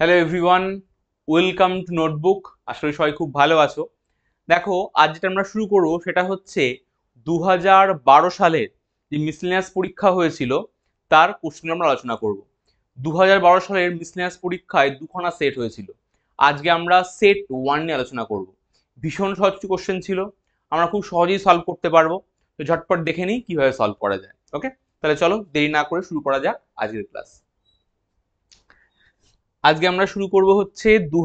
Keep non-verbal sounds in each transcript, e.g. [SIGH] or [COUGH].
Hello everyone welcome to notebook আসলে সবাই খুব ভালো আছো দেখো আজ যেটা আমরা শুরু করবো সেটা হচ্ছে দু সালের যে মিসলিনিয়াস পরীক্ষা হয়েছিল তার কোশ্চেন আমরা আলোচনা করব দু সালের মিসলিনিয়াস পরীক্ষায় দুখানা সেট হয়েছিল আজকে আমরা সেট ওয়ান নিয়ে আলোচনা করব ভীষণ সহজ কোশ্চেন ছিল আমরা খুব সহজেই সলভ করতে পারবো তো ঝটপট দেখে নিই কীভাবে সলভ করা যায় ওকে তাহলে চলো দেরি না করে শুরু করা যাক আজকের ক্লাস আজকে আমরা শুরু করব হচ্ছে দু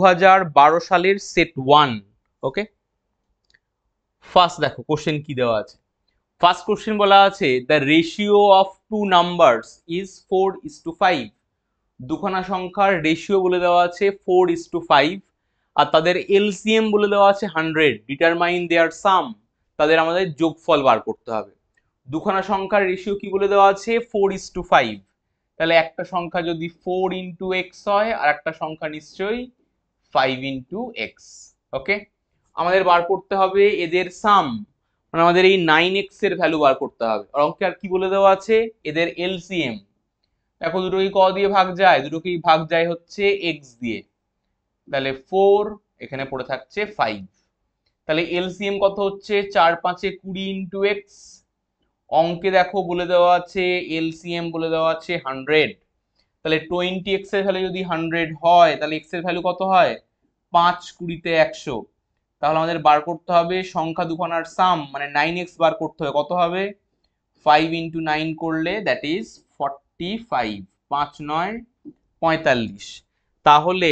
সালের সেট ওয়ান ওকে ফার্স্ট দেখো কোশ্চেন কি দেওয়া আছে ফার্স্ট কোশ্চেন বলা আছে the ratio of two numbers is four is to five দুখানা সংখ্যার রেশিও বলে দেওয়া আছে ফোর ইস টু ফাইভ আর তাদের এলসিএম বলে দেওয়া আছে হান্ড্রেড ডিটারমাইন দেয়ার সাম তাদের আমাদের যোগফল বার করতে হবে দুখানা সংখ্যার রেশিও কি বলে দেওয়া আছে ফোর ইস টু ফাইভ তাহলে একটা সংখ্যা যদি ফোর ইন্টু এক্স হয় আর একটা সংখ্যা নিশ্চয়ই ফাইভ ইন্টু এক্স ওকে আমাদের বার করতে হবে এদের সাম মানে আমাদের এই নাইন এক্স এর ভ্যালু বার করতে হবে আর অঙ্কে আর কি বলে দেওয়া আছে এদের এলসিএম দেখো দুটোকে ক দিয়ে ভাগ যায় দুটোকেই ভাগ যায় হচ্ছে এক্স দিয়ে তাহলে ফোর এখানে পড়ে থাকছে ফাইভ তাহলে এলসিএম কত হচ্ছে চার পাঁচে কুড়ি ইন্টু এক্স অঙ্কে দেখো বলে দেওয়া আছে এলসিএম বলে দেওয়া আছে হান্ড্রেড তাহলে টোয়েন্টি এক্স এর ভ্যালু যদি হান্ড্রেড হয় তাহলে এক্স এর ভ্যালু কত হয় পাঁচ কুড়িতে একশো তাহলে আমাদের বার করতে হবে সংখ্যা দুখানার সাম মানে নাইন এক্স বার করতে হবে কত হবে ফাইভ ইন্টু নাইন করলে দ্যাট ইজ ফর্টি ফাইভ পাঁচ নয় পঁয়তাল্লিশ তাহলে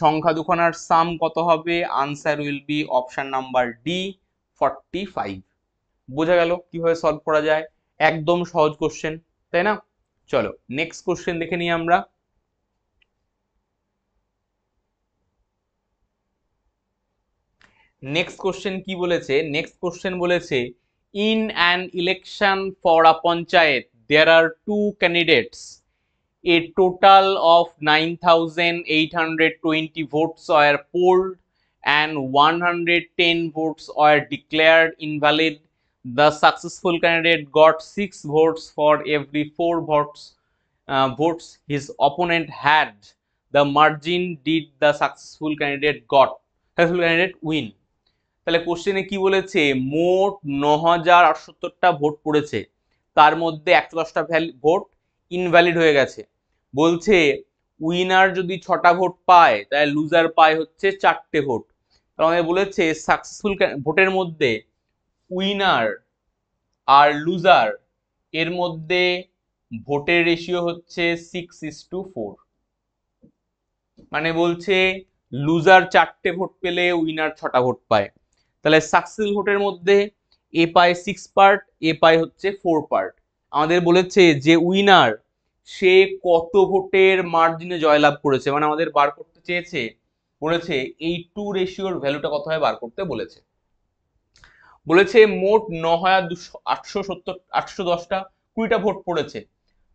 সংখ্যা দুখানার সাম কত হবে answer will be option number D forty five বোঝা গেল কিভাবে সলভ করা যায় একদম সহজ কোশ্চেন তাই না চলো নেক্সট কোশ্চেন দেখে নিই আমরা নেক্সট কোশ্চেন কি বলেছে নেক্সট কোশ্চেন বলেছে in an election for a panchayat there are two candidates a total votes 9820 votes and one hundred ten votes were declared invalid the successful candidate got six votes for every four votes uh, votes his opponent had the margin did the successful candidate got successful candidate win তাহলে কোশ্চেনে কি বলেছে মোট ন হাজার আটসত্তরটা vote পড়েছে তার মধ্যে একশো দশটা ভোট ইনভ্যালিড হয়ে গেছে বলছে উইনার যদি ছটা ভোট পায় তাহলে লুজার পায় হচ্ছে চারটে ভোট তাহলে বলেছে সাকসেসফুল ভোটের মধ্যে উইনার আর লুজার এর মধ্যে ভোটের রেশিও হচ্ছে সিক্স ইস টু ফোর মানে বলছে লুজার চারটে ভোট পেলে উইনার ছটা ভোট পায় তাহলে সাকসেস ভোটের মধ্যে এ পায় সিক্স পার্ট এ পায় হচ্ছে ফোর পার্ট আমাদের বলেছে যে উইনার সে কত ভোটের মার্জিনে জয়লাভ করেছে মানে আমাদের বার করতে চেয়েছে বলেছে এই টু রেশিওর ভ্যালুটা কত হয় বার করতে বলেছে বলেছে মোট ন হাজার দুশো আটশো সত্তর আটশো দশটা কুড়িটা ভোট পড়েছে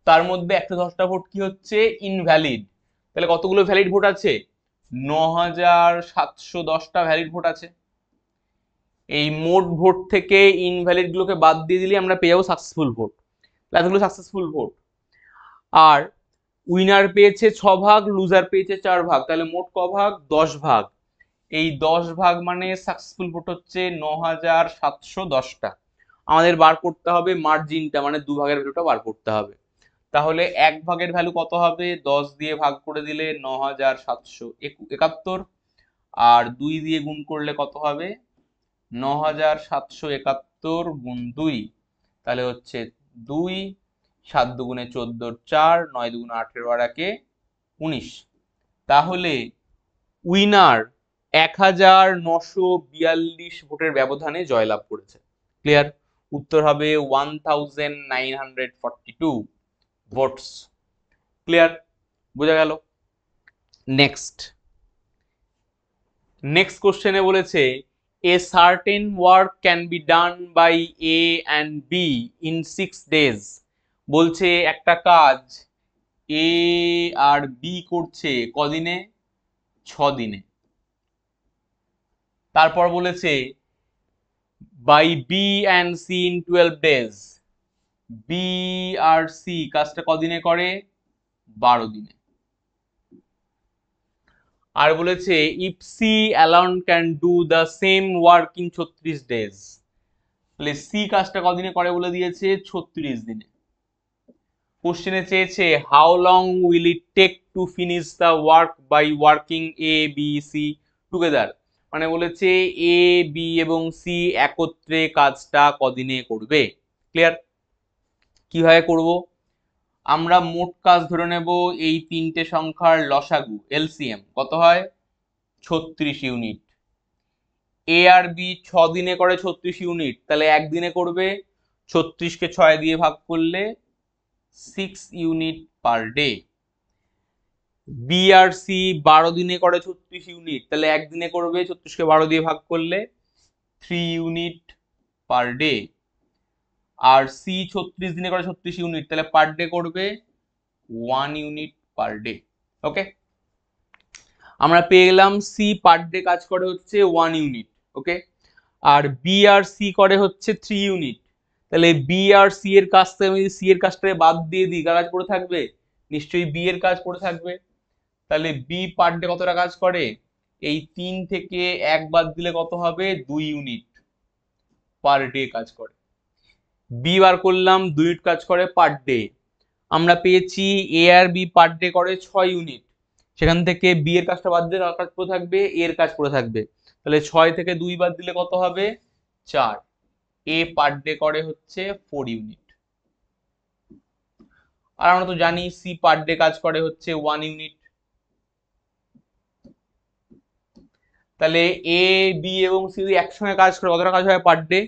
তার মধ্যে একশো দশটা ভোট কি হচ্ছে ইনভ্যালিড তাহলে কতগুলো ভ্যালিড ভোট আছে ন হাজার সাতশো দশটা ভ্যালিড ভোট আছে এই মোট ভোট থেকে ইনভ্যালিডগুলোকে বাদ দিয়ে দিলে আমরা পেয়ে যাবো সাকসেসফুল ভোট এতগুলো সাকসেসফুল ভোট আর উইনার পেয়েছে ছ ভাগ লুজার পেয়েছে চার ভাগ তাহলে মোট ক ভাগ দশ ভাগ এই দশ ভাগ মানে সাকসেসফুল ভোট হচ্ছে ন হাজার সাতশো দশটা আমাদের বার করতে হবে মার্জিনটা মানে দু ভাগের ভ্যালুটা বার করতে হবে তাহলে এক ভাগের ভ্যালু কত হবে দশ দিয়ে ভাগ করে দিলে ন হাজার সাতশো একাত্তর আর দুই দিয়ে গুণ করলে কত হবে ন হাজার সাতশো একাত্তর গুণ দুই তাহলে হচ্ছে দুই সাত দুগুণে চোদ্দোর চার নয় দুগুণে আঠেরো আর একে উনিশ তাহলে উইনার এক হাজার নশো বিয়াল্লিশ ভোটের ব্যবধানে জয়লাভ করেছে ক্লিয়ার উত্তর হবে one thousand nine hundred forty two votes clear বোঝা গেল নেক্সট নেক্সট কোশ্চেনে বলেছে a certain work can be done by A and B in six days বলছে একটা কাজ এ আর বি করছে কদিনে ছ দিনে তারপর বলেছে by B and C in twelve days B আর সি কাজটা কদিনে করে বারো দিনে আর বলেছে if C alone can do the same work in ছত্রিশ ডেজ তাহলে সি কাজটা কদিনে করে বলে দিয়েছে ছত্রিশ দিনে কোশ্চেনে চেয়েছে how long will it take to finish the work by working A B C together মানে বলেছে এ বি এবং সি একত্রে কাজটা কদিনে করবে ক্লিয়ার কিভাবে করব আমরা মোট কাজ ধরে নেব এই তিনটে সংখ্যার লসাগু এলসিএম কত হয় ছত্রিশ ইউনিট এ আর বি ছ দিনে করে ছত্রিশ ইউনিট তাহলে একদিনে করবে ছত্রিশকে ছয় দিয়ে ভাগ করলে সিক্স ইউনিট পার ডে বিআরসি বারো দিনে করে ছত্রিশ ইউনিট তাহলে একদিনে করবে ছত্রিশকে বারো দিয়ে ভাগ করলে থ্রি ইউনিট পার ডে আর সি ছত্রিশ দিনে করে ছত্রিশ ইউনিট তাহলে পার ডে করবে one unit per day okay আমরা পেয়ে গেলাম সি পার ডে কাজ করে হচ্ছে ওয়ান ইউনিট ওকে আর বি আর সি করে হচ্ছে থ্রি ইউনিট তাহলে বি আর সি এর কাজটা আমি সি এর কাজটাকে বাদ দিয়ে দিই কাজ করে থাকবে নিশ্চয়ই বি এর কাজ করে থাকবে তাহলে বি পার ডে কতটা কাজ করে এই তিন থেকে এক বাদ দিলে কত হবে দুই ইউনিট পার ডে কাজ করে বি বার করলাম দুই ইউনিট কাজ করে পার ডে আমরা পেয়েছি এ আর বি পার ডে করে ছয় ইউনিট সেখান থেকে বি এর কাজটা বাদ দিলে কাজ পড়ে থাকবে এ এর কাজ পড়ে থাকবে তাহলে ছয় থেকে দুই বাদ দিলে কত হবে চার এ পার ডে করে হচ্ছে ফোর ইউনিট আর আমরা তো জানি সি পার ডে কাজ করে হচ্ছে ওয়ান ইউনিট তাহলে এ বি এবং সি যদি একসঙ্গে কাজ করে কতটা কাজ হয় পার ডে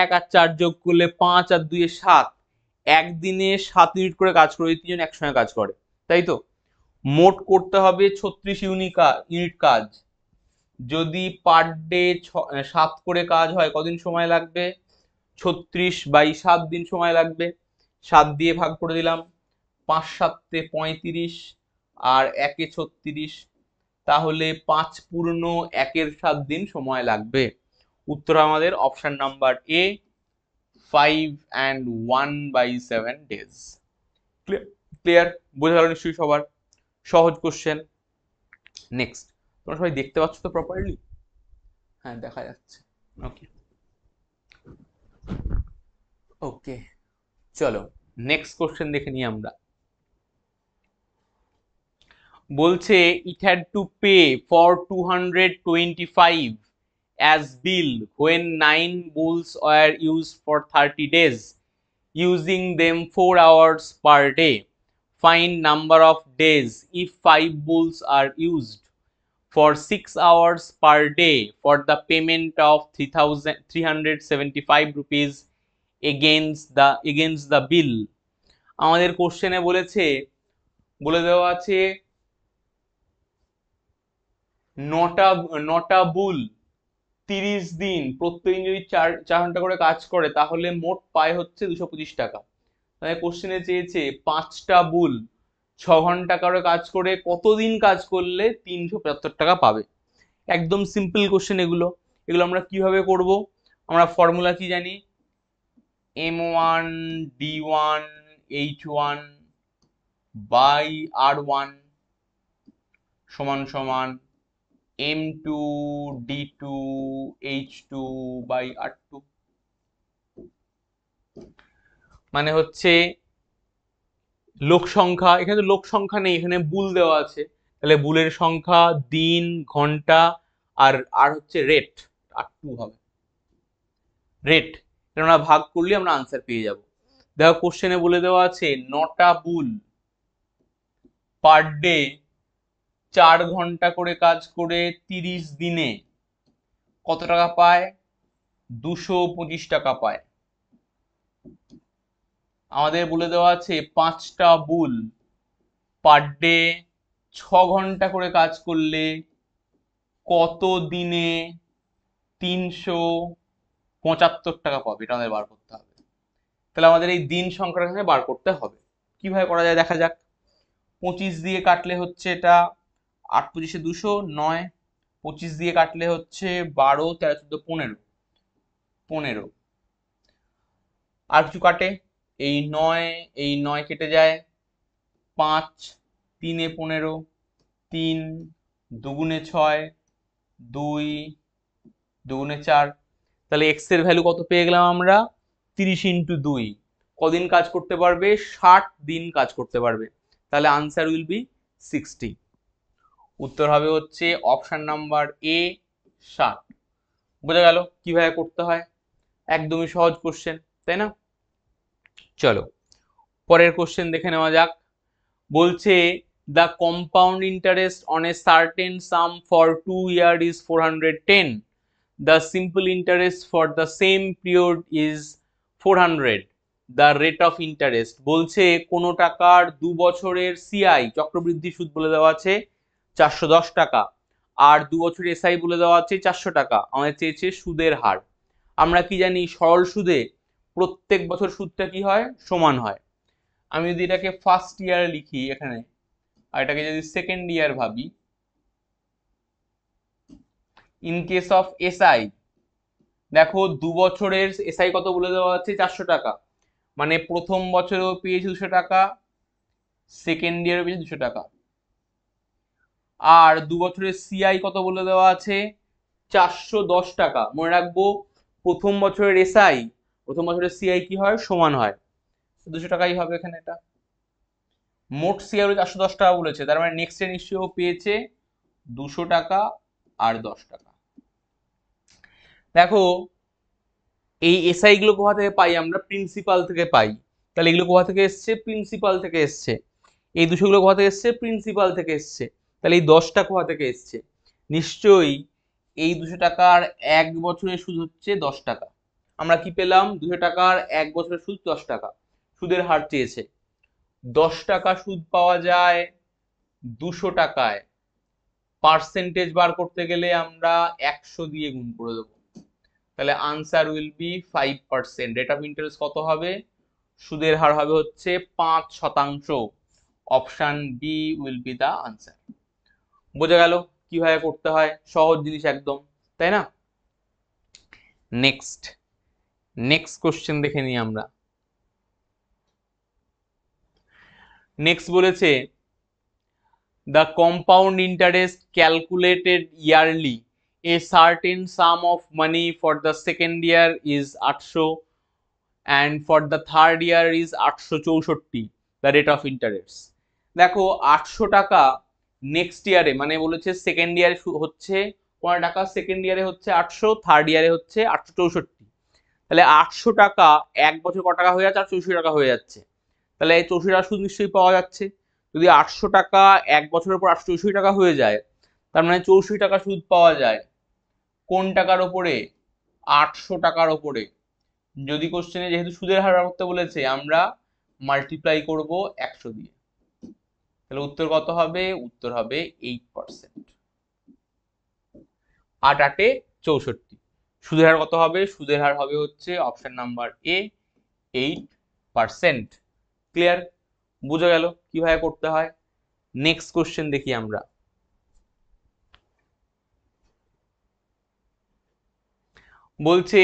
এক আর চার যোগ করলে পাঁচ আর দুয়ে সাত একদিনে সাত ইউনিট করে কাজ করে তিনজন একসঙ্গে কাজ করে তাই তো মোট করতে হবে ছত্রিশ ইউনিট ইউনিট কাজ যদি পার ডে মানে সাত করে কাজ হয় কদিন সময় লাগবে ছত্রিশ বাই সাত দিন সময় লাগবে সাত দিয়ে ভাগ করে দিলাম পাঁচ সাতে পঁয়ত্রিশ আর একে ছত্রিশ তাহলে পাঁচ পূর্ণ একের সাত দিন সময় লাগবে উত্তর আমাদের option number A five and one by seven days clear বোঝা গেল নিশ্চয়ই সবার সহজ কোশ্চেন নেক্সট তোমরা সবাই দেখতে পাচ্ছ তো প্রপারলি হ্যাঁ দেখা যাচ্ছে ওকে ওকে চলো নেক্সট কোশ্চেন দেখে নিই আমরা বলছে it had to pay for two hundred twenty five as bill when nine bulls were used for thirty days using them four hours per day find number of days if five bulls are used for the payment of three thousand three hundred seventy five rupees against the against the bill আমাদের কোশ্চেনে বলেছে বলে দেওয়া আছে নটা নটা বুল তিরিশ দিন প্রত্যেকদিন যদি চার চার ঘন্টা করে কাজ করে তাহলে মোট পায় হচ্ছে দুশো পঁচিশ টাকা তাহলে কোশ্চেনে চেয়েছে পাঁচটা বুল ছ ঘন্টা করে কাজ করে কতদিন কাজ করলে তিনশো পঁচাত্তর টাকা পাবে একদম সিম্পল কোশ্চেন এগুলো এগুলো আমরা কিভাবে করব আমরা ফর্মুলা কি জানি M one D one H one by R one সমান সমান m2 d2 h2 by r2 মানে হচ্ছে লোক সংখ্যা এখানে তো লোক সংখ্যা নেই এখানে বুল দেওয়া আছে তাহলে বুলের সংখ্যা দিন ঘন্টা আর আর হচ্ছে রেট আর টু হবে রেট আমরা ভাগ করলে আমরা আনসার পেয়ে যাব দেখো কোশ্চেনে বলে দেওয়া আছে নটা বুল পার ডে চার ঘন্টা করে কাজ করে তিরিশ দিনে কত টাকা পায় দুশো পঁচিশ টাকা পায় আমাদের বলে দেওয়া আছে পাঁচটা বুল পার ডে ছ ঘন্টা করে কাজ করলে কত দিনে তিনশো পঁচাত্তর টাকা পাবে এটা আমাদের বার করতে হবে তাহলে আমাদের এই দিন সংখ্যাটা বার করতে হবে কিভাবে করা যায় দেখা যাক পঁচিশ দিয়ে কাটলে হচ্ছে এটা আট পঁচিশে দুশো নয় পঁচিশ দিয়ে কাটলে হচ্ছে বারো তেরো চোদ্দো পনেরো পনেরো আর কিছু কাটে এই নয় এই নয় কেটে যায় পাঁচ তিনে পনেরো তিন দুগুণে ছয় দুই দুগুণে চার তাহলে এক্স এর ভ্যালু কত পেয়ে গেলাম আমরা তিরিশ ইন্টু দুই কদিন কাজ করতে পারবে ষাট দিন কাজ করতে পারবে তাহলে আনসার উইল বি সিক্সটি উত্তর হবে হচ্ছে অপশান নাম্বার এ সাত বোঝা গেল কিভাবে করতে হয় একদমই সহজ কোশ্চেন তাই না চলো পরের কোশ্চেন দেখে নেওয়া যাক বলছে the compound interest on a certain sum for two year is four hundred ten the simple interest for the same period is four hundred the rate of interest বলছে কোনো টাকার দু বছরের সিআই চক্রবৃদ্ধি সুদ বলে দেওয়া আছে চারশো দশ টাকা আর দু বছর এসআই বলে দেওয়া আছে চারশো টাকা আমাদের চেয়েছে সুদের হার আমরা কি জানি সরল সুদে প্রত্যেক বছর সুদটা কি হয় সমান হয় আমি যদি এটাকে ফার্স্ট ইয়ার লিখি এখানে আর এটাকে যদি সেকেন্ড ইয়ার ভাবি ইন কেস অফ এসআই দেখো দু বছরের এসআই কত বলে দেওয়া আছে চারশো টাকা মানে প্রথম বছরেও পেয়েছে দুশো টাকা সেকেন্ড ইয়ারও পেয়েছে দুশো টাকা আর দু বছরের সিআই কত বলে দেওয়া আছে চারশো দশ টাকা মনে রাখবো প্রথম বছরের এসআই প্রথম বছরের সিআই কি হয় সমান হয় দুশো টাকাই হবে এখানে এটা মোট সিআই চারশো দশ টাকা বলেছে তার মানে নেক্সট ইয়ার নিশ্চয়ই পেয়েছে দুশো টাকা আর দশ টাকা দেখো এই এসআই গুলো কোথা থেকে পাই আমরা প্রিন্সিপাল থেকে পাই তাহলে এগুলো কোথা থেকে এসছে প্রিন্সিপাল থেকে এসছে এই দুশোগুলো কোথা থেকে এসছে প্রিন্সিপাল থেকে এসছে তাহলে এই দশটা কোথা থেকে এসছে নিশ্চয়ই এই দুশো টাকার এক বছরের সুদ হচ্ছে দশ টাকা আমরা কি পেলাম দুশো টাকার এক বছরের সুদ দশ টাকা সুদের হার চেয়েছে দশ টাকা সুদ পাওয়া যায় দুশো টাকায় পার্সেন্টেজ বার করতে গেলে আমরা একশো দিয়ে গুণ করে দেবো তাহলে answer will be five percent rate of interest কত হবে সুদের হার হবে হচ্ছে পাঁচ শতাংশ option B will be the answer বোঝা গেল কিভাবে করতে হয় সহজ জিনিস একদম তাই না নেক্সট নেক্সট কোশ্চেন দেখে নিই আমরা নেক্সট বলেছে the compound interest calculated yearly a certain sum of money for the second year is আটশো and for the third year is আটশো চৌষট্টি দ্য রেট অফ ইন্টারেস্ট দেখো আটশো টাকা নেক্সট ইয়ারে মানে বলেছে সেকেন্ড ইয়ারে হচ্ছে পনেরো টাকা সেকেন্ড ইয়ারে হচ্ছে আটশো থার্ড ইয়ারে হচ্ছে আটশো চৌষট্টি তাহলে আটশো টাকা এক বছর ক টাকা হয়ে যাচ্ছে আর চৌষট্টি টাকা হয়ে যাচ্ছে তাহলে এই চৌষট্টি টাকা সুদ নিশ্চয়ই পাওয়া যাচ্ছে যদি আটশো টাকা এক বছরের পর আটশো চৌষট্টি টাকা হয়ে যায় তার মানে চৌষট্টি টাকা সুদ পাওয়া যায় কোন টাকার ওপরে আটশো টাকার ওপরে যদি কোশ্চেনে যেহেতু সুদের হার করতে বলেছে আমরা মাল্টিপ্লাই করব একশো দিয়ে তাহলে উত্তর কত হবে উত্তর হবে এইট পার্সেন্ট আট আটে চৌষট্টি সুদের হার কত হবে সুদের হার হবে হচ্ছে option number A eight percent clear বুঝা গেল কিভাবে করতে হয় নেক্সট কোশ্চেন দেখি আমরা বলছে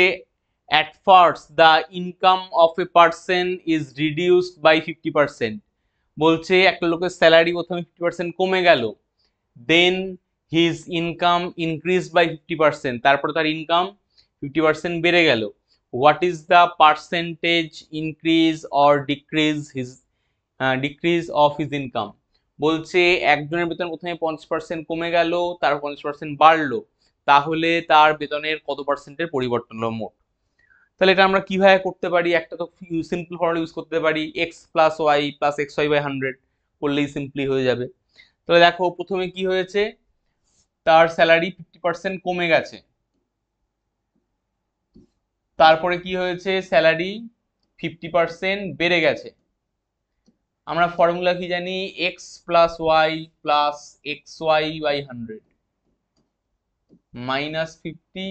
at first the income of a person is reduced by fifty percent বলছে একটা লোকের স্যালারি প্রথমে ফিফটি পার্সেন্ট কমে গেল then his income increase by fifty percent তারপর তার ইনকাম ফিফটি পার্সেন্ট বেড়ে গেল what is the percentage increase or decrease his decrease of his income বলছে একজনের বেতন প্রথমে পঞ্চাশ পার্সেন্ট কমে গেল তার পঞ্চাশ পার্সেন্ট বাড়লো তাহলে তার বেতনের কত পার্সেন্টের পরিবর্তন হলো মোট তাহলে এটা আমরা কিভাবে করতে পারি একটা তো সিম্পল ফর্মুলা ইউজ করতে পারি x plus y plus x y by hundred করলেই সিম্পলি হয়ে যাবে তাহলে দেখো প্রথমে কি হয়েছে তার স্যালারি ফিফটি পার্সেন্ট কমে গেছে তারপরে কি হয়েছে স্যালারি ফিফটি পার্সেন্ট বেড়ে গেছে আমরা ফর্মুলা কি জানি x plus y plus x y by hundred minus fifty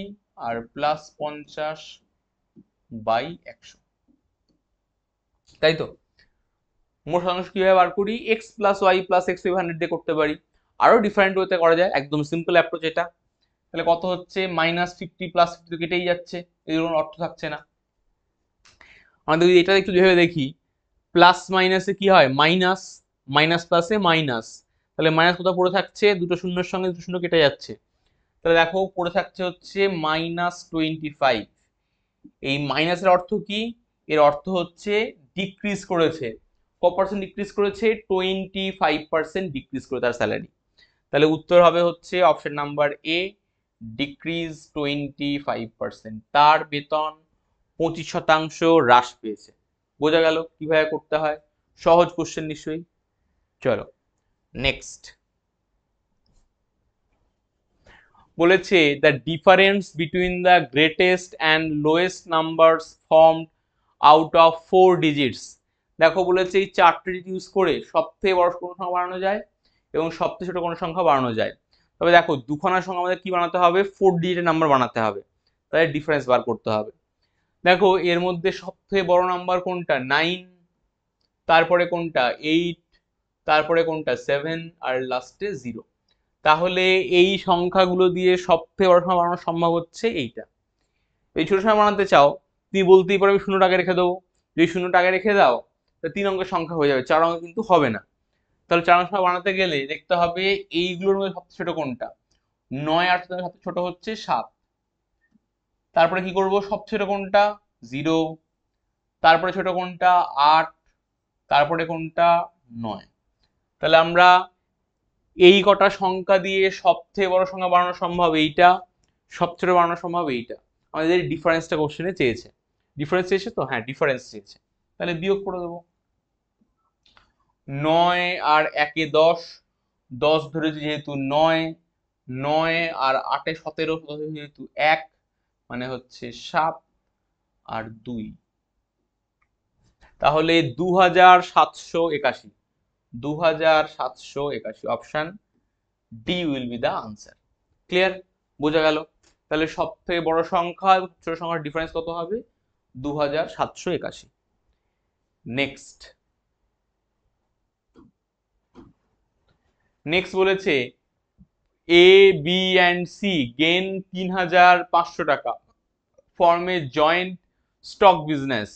আর প্লাস পঞ্চাশ বাই একশো তাই তো মোট শতাংশ কীভাবে বার করি x plus y plus x y hundred দিয়ে করতে পারি আরও ডিফারেন্ট ওয়েতে করা যায় একদম সিম্পল অ্যাপ্রোচ এটা তাহলে কত হচ্ছে মাইনাস ফিফটি প্লাস ফিফটি তো কেটেই যাচ্ছে এই ধরুন অর্থ থাকছে না আমাদের যদি এটা একটু যেভাবে দেখি প্লাস মাইনাসে কি হয় মাইনাস মাইনাস প্লাসে মাইনাস তাহলে মাইনাস কোথাও পড়ে থাকছে দুটো শূন্যের সঙ্গে দুটো শূন্য কেটে যাচ্ছে তাহলে দেখো পড়ে থাকছে হচ্ছে মাইনাস টোয়েন্টি ফাইভ এই মাইনাসের অর্থ কি এর অর্থ হচ্ছে ডিক্রিজ করেছে ক পার্সেন্ট ডিক্রিজ করেছে টোয়েন্টি ফাইভ পার্সেন্ট ডিক্রিজ করে তার স্যালারি তাহলে উত্তর হবে হচ্ছে option number A decrease twenty five percent তার বেতন পঁচিশ শতাংশ হ্রাস পেয়েছে বোঝা গেল কিভাবে করতে হয় সহজ কোশ্চেন নিশ্চয়ই চলো নেক্সট বলেছে the difference between the greatest and lowest numbers form out of four digits দেখো বলেছে এই চারটে ডিজিট ইউজ করে সবথেকে বড় কোনো সংখ্যা বাড়ানো যায় এবং সবথেকে ছোটো কোনো সংখ্যা বাড়ানো যায় তবে দেখো দুখানা সংখ্যা আমাদের কী বানাতে হবে ফোর ডিজিটের নাম্বার বানাতে হবে তাদের ডিফারেন্স বার করতে হবে দেখো এর মধ্যে সবথেকে বড় নাম্বার কোনটা নাইন তারপরে কোনটা এইট তারপরে কোনটা সেভেন আর লাস্টে জিরো তাহলে এই সংখ্যাগুলো দিয়ে সবথেকে বড় সংখ্যা বানানো সম্ভব হচ্ছে এইটা এই ছোট সংখ্যা বানাতে চাও তুমি বলতেই পারো আমি শূন্য টাকা রেখে দেবো যদি শূন্য টাকা রেখে দাও তাহলে তিন অঙ্কের সংখ্যা হয়ে যাবে চার অঙ্ক কিন্তু হবে না তাহলে চার অঙ্ক সংখ্যা বানাতে গেলে দেখতে হবে এইগুলোর মধ্যে সবচেয়ে ছোট কোনটা নয় আর সবচেয়ে ছোট হচ্ছে সাত তারপরে কি করব সবচেয়ে ছোট কোনটা জিরো তারপরে ছোট কোনটা আট তারপরে কোনটা নয় তাহলে আমরা এই কটা সংখ্যা দিয়ে সবচেয়ে বড় সংখ্যা বাড়ানো সম্ভব এইটা সবচেয়ে বাড়ানো সম্ভব এইটা আমাদের ডিফারেন্সটা কোশ্চেনে চেয়েছে ডিফারেন্স চেয়েছে তো হ্যাঁ ডিফারেন্স চেয়েছে তাহলে বিয়োগ করে দেবো নয় আর একে দশ দশ ধরে যেহেতু নয় নয় আর আটে সতেরো যেহেতু এক মানে হচ্ছে সাত আর দুই তাহলে দু হাজার সাতশো একাশি দু হাজার সাতশো একাশি option D will be the answer clear বোঝা গেল তাহলে সব থেকে বড় সংখ্যা ছোট সংখ্যার ডিফারেন্স কত হবে দু হাজার সাতশো একাশি নেক্সট নেক্সট বলেছে A B and C gain তিন হাজার পাঁচশো টাকা ফর্মে joint stock business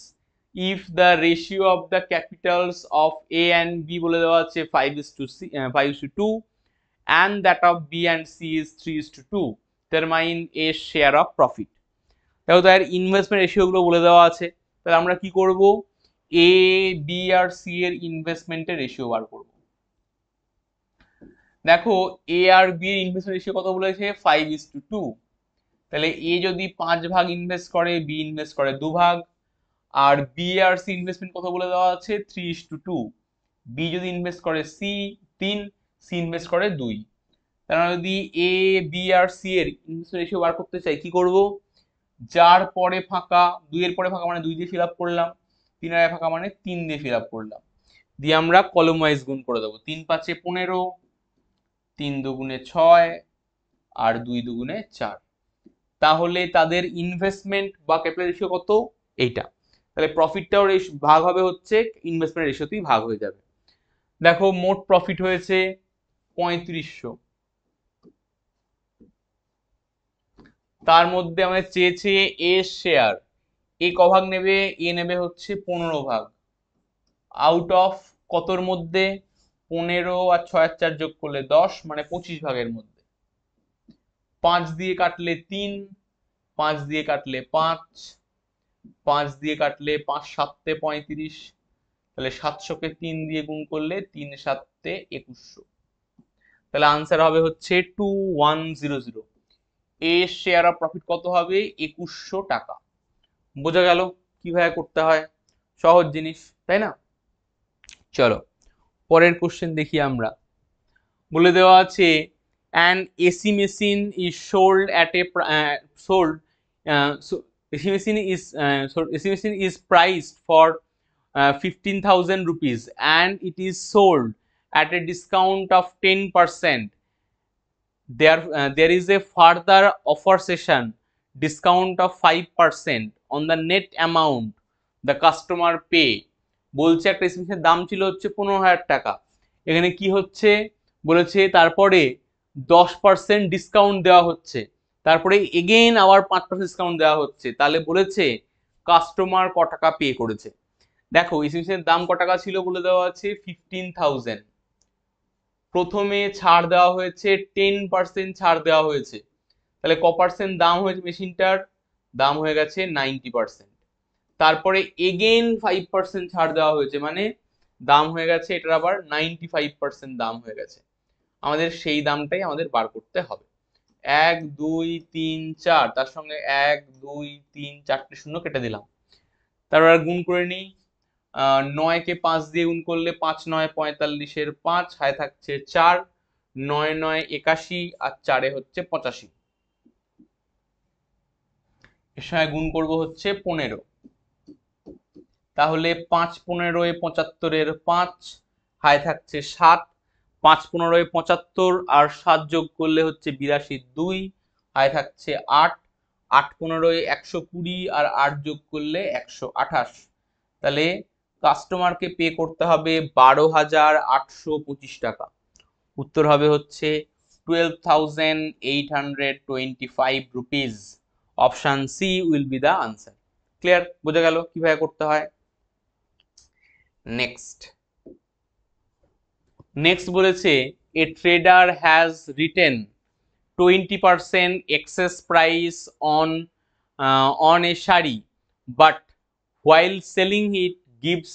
if the ratio of the capitals of A and B বলে দেওয়া আছে five is to C five is to two and that of B and C is three is to two determine a share of profit দেখো তার investment রেশিওগুলো বলে দেওয়া আছে তাহলে আমরা কি করব এ বি আর সি এর ইনভেস্টমেন্টের রেশিও বার করব দেখো এ আর বি এর ইনভেস্টমেন্ট রেশিও কত বলেছে ফাইভ ইস টু টু তাহলে এ যদি পাঁচ ভাগ ইনভেস্ট করে বি ইনভেস্ট করে দু ভাগ আর বি আর সি ইনভেস্টমেন্ট কথা বলে দেওয়া আছে three is to two B যদি ইনভেস্ট করে সি তিন সি ইনভেস্ট করে দুই তারা মানে যদি এ বি আর সি এর ইনভেস্টমেন্ট রেশিও বার করতে চাই কি করব যার পরে ফাঁকা দুইয়ের পরে ফাঁকা মানে দুই দিয়ে ফিল আপ করলাম তিন আর ফাঁকা মানে তিন দিয়ে ফিল আপ করলাম দিয়ে আমরা কলম ওয়াইজ গুণ করে দেবো তিন পাঁচে পনেরো তিন দুগুণে ছয় আর দুই দুগুণে চার তাহলে তাদের ইনভেস্টমেন্ট বা ক্যাপিটাল রেশিও কত এইটা তাহলে প্রফিটটাও ভাগ হবে হচ্ছে ইনভেস্টমেন্ট রেশিওতেই ভাগ হয়ে যাবে দেখো মোট প্রফিট হয়েছে পঁয়ত্রিশশো তার মধ্যে আমাদের চেয়েছে এ শেয়ার এ ক ভাগ নেবে এ নেবে হচ্ছে পনেরো ভাগ আউট অফ কতর মধ্যে পনেরো আর ছয় আর চার যোগ করলে দশ মানে পঁচিশ ভাগের মধ্যে পাঁচ দিয়ে কাটলে তিন পাঁচ দিয়ে কাটলে পাঁচ পাঁচ দিয়ে কাটলে পাঁচ সাততে পঁয়ত্রিশ তাহলে সাতশোকে তিন দিয়ে গুণ করলে তিন সাততে একুশশো তাহলে আনসার হবে হচ্ছে two one zero zero A share of profit কত হবে একুশশো টাকা বোঝা গেল কিভাবে করতে হয় সহজ জিনিস তাই না চলো পরের কোশ্চেন দেখি আমরা বলে দেওয়া আছে and AC machine is sold at a sold AC machine is sorry AC machine is priced for fifteen thousand rupees and it is sold at a discount of ten percent there there is a further offer session discount of five percent on the net amount the customer pay বলছে একটা AC মেশিনের দাম ছিল হচ্ছে পনেরো হাজার টাকা এখানে কি হচ্ছে বলেছে তারপরে দশ পারসেন্ট ডিসকাউন্ট দেওয়া হচ্ছে তারপরে এগেন আবার পাঁচ পার্সেন্ট ডিসকাউন্ট দেওয়া হচ্ছে তাহলে বলেছে কাস্টমার ক টাকা পে করেছে দেখো ইসিং মেশিনের দাম ক টাকা ছিল বলে দেওয়া আছে ফিফটিন থাউজেন্ড প্রথমে ছাড় দেওয়া হয়েছে টেন পার্সেন্ট ছাড় দেওয়া হয়েছে তাহলে ক পার্সেন্ট দাম হয়েছে মেশিনটার দাম হয়ে গেছে নাইনটি পার্সেন্ট তারপরে এগেন ফাইভ পার্সেন্ট ছাড় দেওয়া হয়েছে মানে দাম হয়ে গেছে এটার আবার নাইনটি ফাইভ পার্সেন্ট দাম হয়ে গেছে আমাদের সেই দামটাই আমাদের বার করতে হবে এক দুই তিন চার তার সঙ্গে এক দুই তিন চারটে শূন্য কেটে দিলাম তারপর গুণ করে নিই নয়কে পাঁচ দিয়ে গুণ করলে পাঁচ নয় পঁয়তাল্লিশের পাঁচ হায় থাকছে চার নয় নয় একাশি আর চারে হচ্ছে পঁচাশি এর সঙ্গে গুণ করব হচ্ছে পনেরো তাহলে পাঁচ পনেরো পঁচাত্তরের পাঁচ হায় থাকছে সাত পাঁচ পনেরোয় পঁচাত্তর আর সাত যোগ করলে হচ্ছে বিরাশি দুই আয় থাকছে আট আট পনেরোয় একশো কুড়ি আর আট যোগ করলে একশো আঠাশ তাহলে কাস্টমারকে পে করতে হবে বারো হাজার আটশো পঁচিশ টাকা উত্তর হবে হচ্ছে twelve thousand eight hundred twenty five rupees option C will be the answer clear বোঝা গেল কীভাবে করতে হয় নেক্সট নেক্সট বলেছে a trader has written twenty percent excess price on on a sari but while selling it gives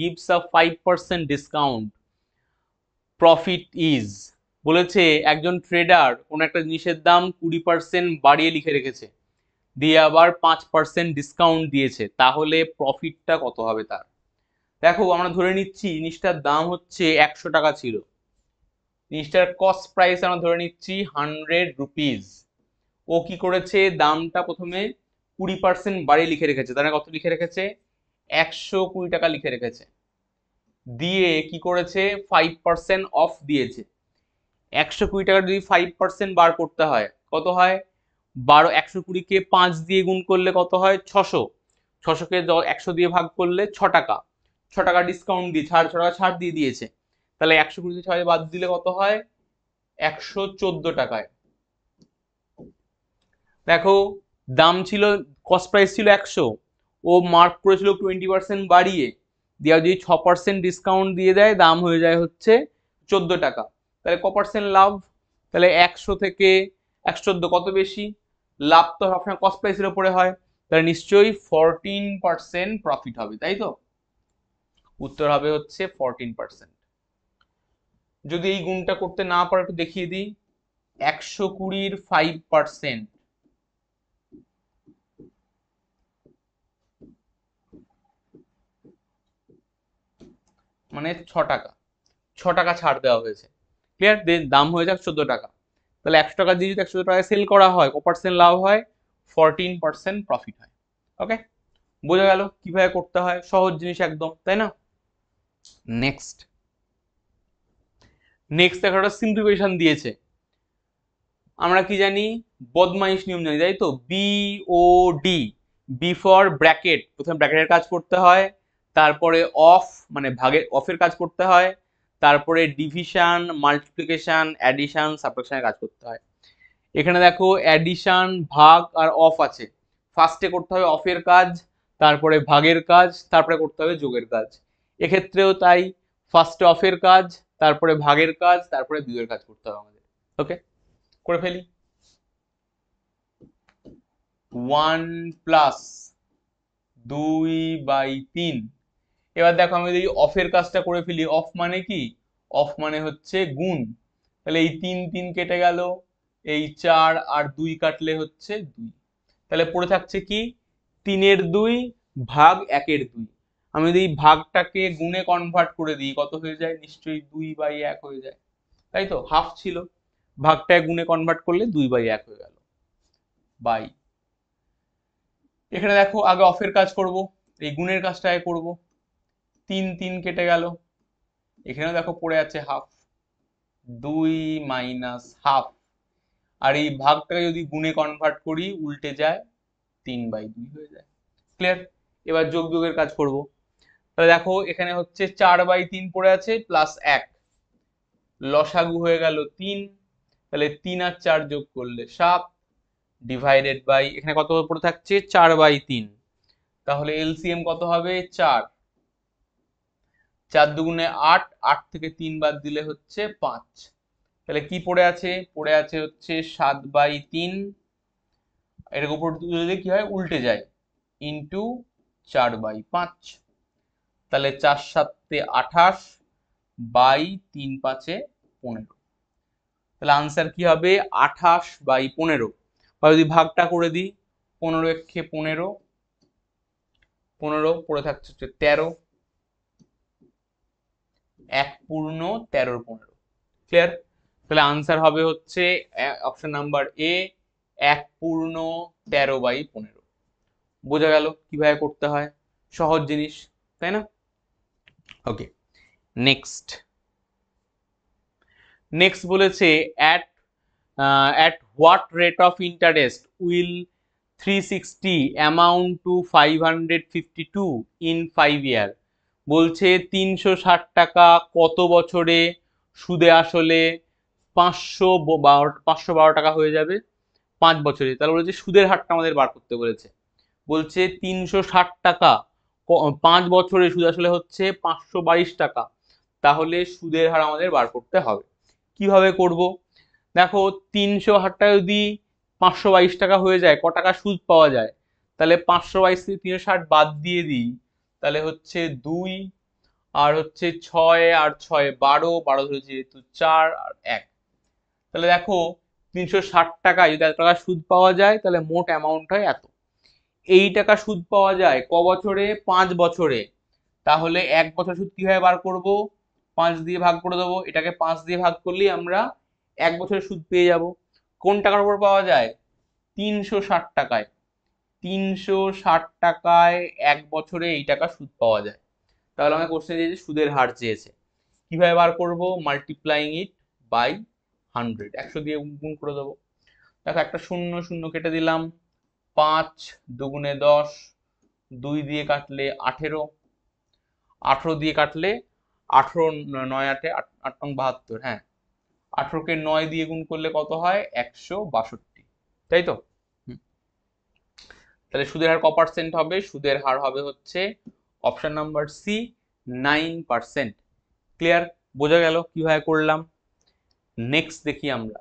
gives a five 5% discount profit is বলেছে একজন tedder কোনো একটা জিনিসের দাম কুড়ি পার্সেন্ট বাড়িয়ে লিখে রেখেছে দিয়ে আবার পাঁচ পার্সেন্ট ডিসকাউন্ট দিয়েছে তাহলে প্রফিটটা কত হবে তার দেখো আমরা ধরে নিচ্ছি জিনিসটার দাম হচ্ছে একশো টাকা ছিল জিনিসটার কস্ট প্রাইস আমরা ধরে নিচ্ছি হান্ড্রেড রুপিস ও কি করেছে দামটা প্রথমে কুড়ি পার্সেন্ট বাড়িয়ে লিখে রেখেছে তারা মানে কত লিখে রেখেছে একশো কুড়ি টাকা লিখে রেখেছে দিয়ে কি করেছে ফাইভ পার্সেন্ট অফ দিয়েছে একশো কুড়ি টাকা যদি ফাইভ পার্সেন্ট বার করতে হয় কত হয় বারো একশো কুড়িকে পাঁচ দিয়ে গুণ করলে কত হয় ছশো ছশোকে একশো দিয়ে ভাগ করলে ছ টাকা ছ টাকা ডিসকাউন্ট দিয়ে ছাড় ছ টাকা ছাড় দিয়ে দিয়েছে তাহলে একশো কুড়ি ছয় বাদ দিলে কত হয় একশো চোদ্দ টাকায় দেখো দাম ছিল কস্ট প্রাইস ছিল একশো ও মার্ক করেছিল টোয়েন্টি পার্সেন্ট বাড়িয়ে দেওয়া যদি ছ পার্সেন্ট ডিসকাউন্ট দিয়ে দেয় দাম হয়ে যায় হচ্ছে চোদ্দ টাকা তাহলে ক পার্সেন্ট লাভ তাহলে একশো থেকে একশো চোদ্দো কত বেশি লাভ তো সবসময় কস্ট প্রাইসের ওপরে হয় তাহলে নিশ্চয়ই ফরটিন পার্সেন্ট প্রফিট হবে তাই তো উত্তর হবে হচ্ছে ফরটিন পার্সেন্ট যদি এই গুণটা করতে না পারো একটু দেখিয়ে দিই একশো কুড়ির ফাইভ পার্সেন্ট মানে ছ টাকা ছ টাকা ছাড় দেওয়া হয়েছে ক্লিয়ার দেন দাম হয়ে যাক চোদ্দ টাকা তাহলে একশো টাকা দিয়ে যদি একশো টাকায় সেল করা হয় ক পার্সেন্ট লাভ হয় ফরটিন পার্সেন্ট প্রফিট হয় ওকে বোঝা গেল কিভাবে করতে হয় সহজ জিনিস একদম তাই না নেক্সট নেক্সট দেখো একটা সিম্পলিফিকেশন দিয়েছে আমরা কি জানি বদমাইশ নিয়ম জানি তাই তো B O D B for bracket প্রথমে ব্র্যাকেটের কাজ করতে হয় তারপরে অফ মানে ভাগের অফের কাজ করতে হয় তারপরে ডিভিশন মাল্টিপ্লিকেশন অ্যাডিশন সাবট্রাকশনের কাজ করতে হয় এখানে দেখো অ্যাডিশন ভাগ আর অফ আছে ফার্স্টে করতে হবে অফের কাজ তারপরে ভাগের কাজ তারপরে করতে হবে যোগের কাজ এক্ষেত্রেও তাই ফার্স্টে অফের কাজ তারপরে ভাগের কাজ তারপরে বিয়ের কাজ করতে হবে আমাদের ওকে করে ফেলি ওয়ান প্লাস দুই বাই তিন এবার দেখো আমি যদি অফের কাজটা করে ফেলি অফ মানে কি অফ মানে হচ্ছে গুণ তাহলে এই তিন তিন কেটে গেল এই চার আর দুই কাটলে হচ্ছে দুই তাহলে পড়ে থাকছে কি তিনের দুই ভাগ একের দুই আমি যদি এই ভাগটাকে গুণে কনভার্ট করে দিই কত হয়ে যায় নিশ্চয়ই দুই বাই এক হয়ে যায় তাই তো হাফ ছিল ভাগটায় গুণে কনভার্ট করলে দুই বাই এক হয়ে গেল বাই এখানে দেখো আগে অফের কাজ করব এই গুণের কাজটা আগে করব তিন তিন কেটে গেল এখানেও দেখো পড়ে আছে হাফ দুই মাইনাস হাফ আর এই ভাগটাকে যদি গুণে কনভার্ট করি উল্টে যায় তিন বাই দুই হয়ে যায় ক্লিয়ার এবার যোগ যোগের কাজ করবো তাহলে দেখো এখানে হচ্ছে চার বাই তিন পড়ে আছে প্লাস এক লসাগু হয়ে গেল তিন তাহলে তিন আর চার যোগ করলে সাত ডিভাইডেড বাই এখানে কত পড়ে থাকছে চার বাই তিন তাহলে এলসিএম কত হবে চার চার দুগুণে আট আট থেকে তিন বাদ দিলে হচ্ছে পাঁচ তাহলে কি পড়ে আছে পড়ে আছে হচ্ছে সাত বাই তিন এটার উপর যদি কি হয় উল্টে যায় ইন্টু চার বাই পাঁচ তাহলে চার সাতে আঠাশ বাই তিন পাঁচে পনেরো তাহলে আনসার কি হবে আঠাশ বাই পনেরো বা যদি ভাগটা করে দিই পনেরো একে পনেরো পনেরো পড়ে থাকছে হচ্ছে তেরো এক পূর্ণ তেরোর পনেরো ক্লিয়ার তাহলে আনসার হবে হচ্ছে অপশন নাম্বার এ এক পূর্ণ তেরো বাই পনেরো বোঝা গেল কিভাবে করতে হয় সহজ জিনিস তাই না ওকে নেক্সট নেক্সট বলেছে at at what rate of interest will three sixty amount to five hundred fifty two in five year বলছে তিনশো ষাট টাকা কত বছরে সুদে আসলে 500 পাঁচশো বারো টাকা হয়ে যাবে পাঁচ বছরে তাহলে বলেছে সুদের হারটা আমাদের বার করতে বলেছে বলছে তিনশো ষাট টাকা পাঁচ বছরের সুদ আসলে হচ্ছে পাঁচশো বাইশ টাকা তাহলে সুদের হার আমাদের বার করতে হবে কিভাবে করব দেখো তিনশো হারটা যদি পাঁচশো বাইশ টাকা হয়ে যায় ক টাকা সুদ পাওয়া যায় তাহলে পাঁচশো বাইশ থেকে তিনশো ষাট বাদ দিয়ে দিই তাহলে হচ্ছে দুই আর হচ্ছে ছয় আর ছয় বারো বারো ধরে যেহেতু চার আর এক তাহলে দেখো তিনশো ষাট টাকায় যদি এত টাকা সুদ পাওয়া যায় তাহলে মোট অ্যামাউন্ট হয় এত এই টাকা সুদ পাওয়া যায় ক বছরে পাঁচ বছরে তাহলে এক বছর সুদ কীভাবে বার করব পাঁচ দিয়ে ভাগ করে দেবো এটাকে পাঁচ দিয়ে ভাগ করলেই আমরা এক বছরের সুদ পেয়ে যাব কোন টাকার উপর পাওয়া যায় তিনশো ষাট টাকায় তিনশো ষাট টাকায় এক বছরে এই টাকা সুদ পাওয়া যায় তাহলে আমাকে কোশ্চেন যে সুদের হার চেয়েছে কিভাবে বার করব মাল্টিপ্লাইং ইট বাই হান্ড্রেড একশো দিয়ে গুণ করে দেবো দেখো একটা শূন্য শূন্য কেটে দিলাম পাঁচ দুগুণে দশ দুই দিয়ে কাটলে আঠেরো আঠেরো দিয়ে কাটলে আঠেরো নয় আটে আট নং বাহাত্তর হ্যাঁ আঠেরোকে নয় দিয়ে গুণ করলে কত হয় একশো বাষট্টি তাই তো তাহলে সুদের হার ক পার্সেন্ট হবে সুদের হার হবে হচ্ছে option number C nine percent clear বোঝা গেল কীভাবে করলাম নেক্সট দেখি আমরা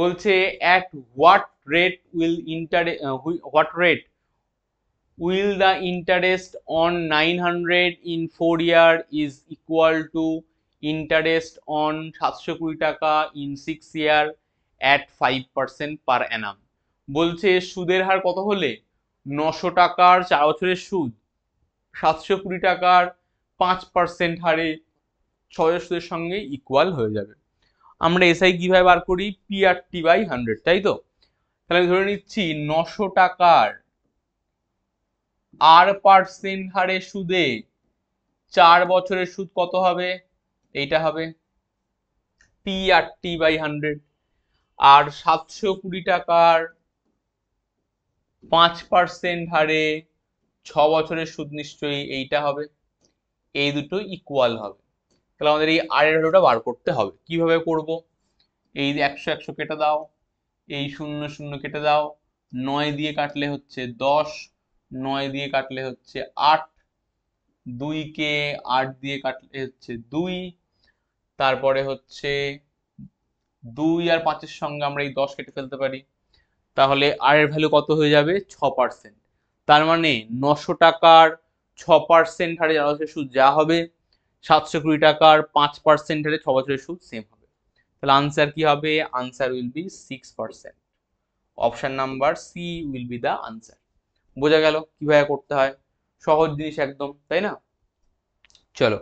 বলছে at what rate will inter what rate will the interest on nine hundred in four year is equal to interest on সাতশো কুড়ি টাকা in six year at five percent per annum বলছে সুদের হার কত হলে নশো টাকার চার বছরের সুদ সাতশো কুড়ি টাকার পাঁচ পার্সেন্ট হারে ছয় সুদের সঙ্গে ইকুয়াল হয়ে যাবে আমরা এসআই কীভাবে বার করি পিআরটি বাই হান্ড্রেড তাই তো তাহলে ধরে নিচ্ছি নশো টাকার আর পার্সেন্ট হারে সুদে চার বছরের সুদ কত হবে এইটা হবে পিআরটি বাই হান্ড্রেড আর সাতশো কুড়ি টাকার পাঁচ পার্সেন্ট হারে ছ বছরের সুদ নিশ্চয়ই এইটা হবে এই দুটো ইকুয়াল হবে তাহলে আমাদের এই আর এর ভ্যালুটা বার করতে হবে কিভাবে করব এই একশো একশো কেটে দাও এই শূন্য শূন্য কেটে দাও নয় দিয়ে কাটলে হচ্ছে দশ নয় দিয়ে কাটলে হচ্ছে আট দুইকে আট দিয়ে কাটলে হচ্ছে দুই তারপরে হচ্ছে দুই আর পাঁচের সঙ্গে আমরা এই দশ কেটে ফেলতে পারি তাহলে আর এর ভ্যালু কত হয়ে যাবে ছ পার্সেন্ট তার মানে নশো টাকার ছ পার্সেন্ট হারে সুদ যা হবে সাতশো কুড়ি টাকার পাঁচ পার্সেন্ট হলে ছ বছরের সুদ সেম হবে তাহলে আনসার কি হবে answer will be six percent option number C will be the answer বোঝা গেল কিভাবে করতে হয় সহজ জিনিস একদম তাই না চলো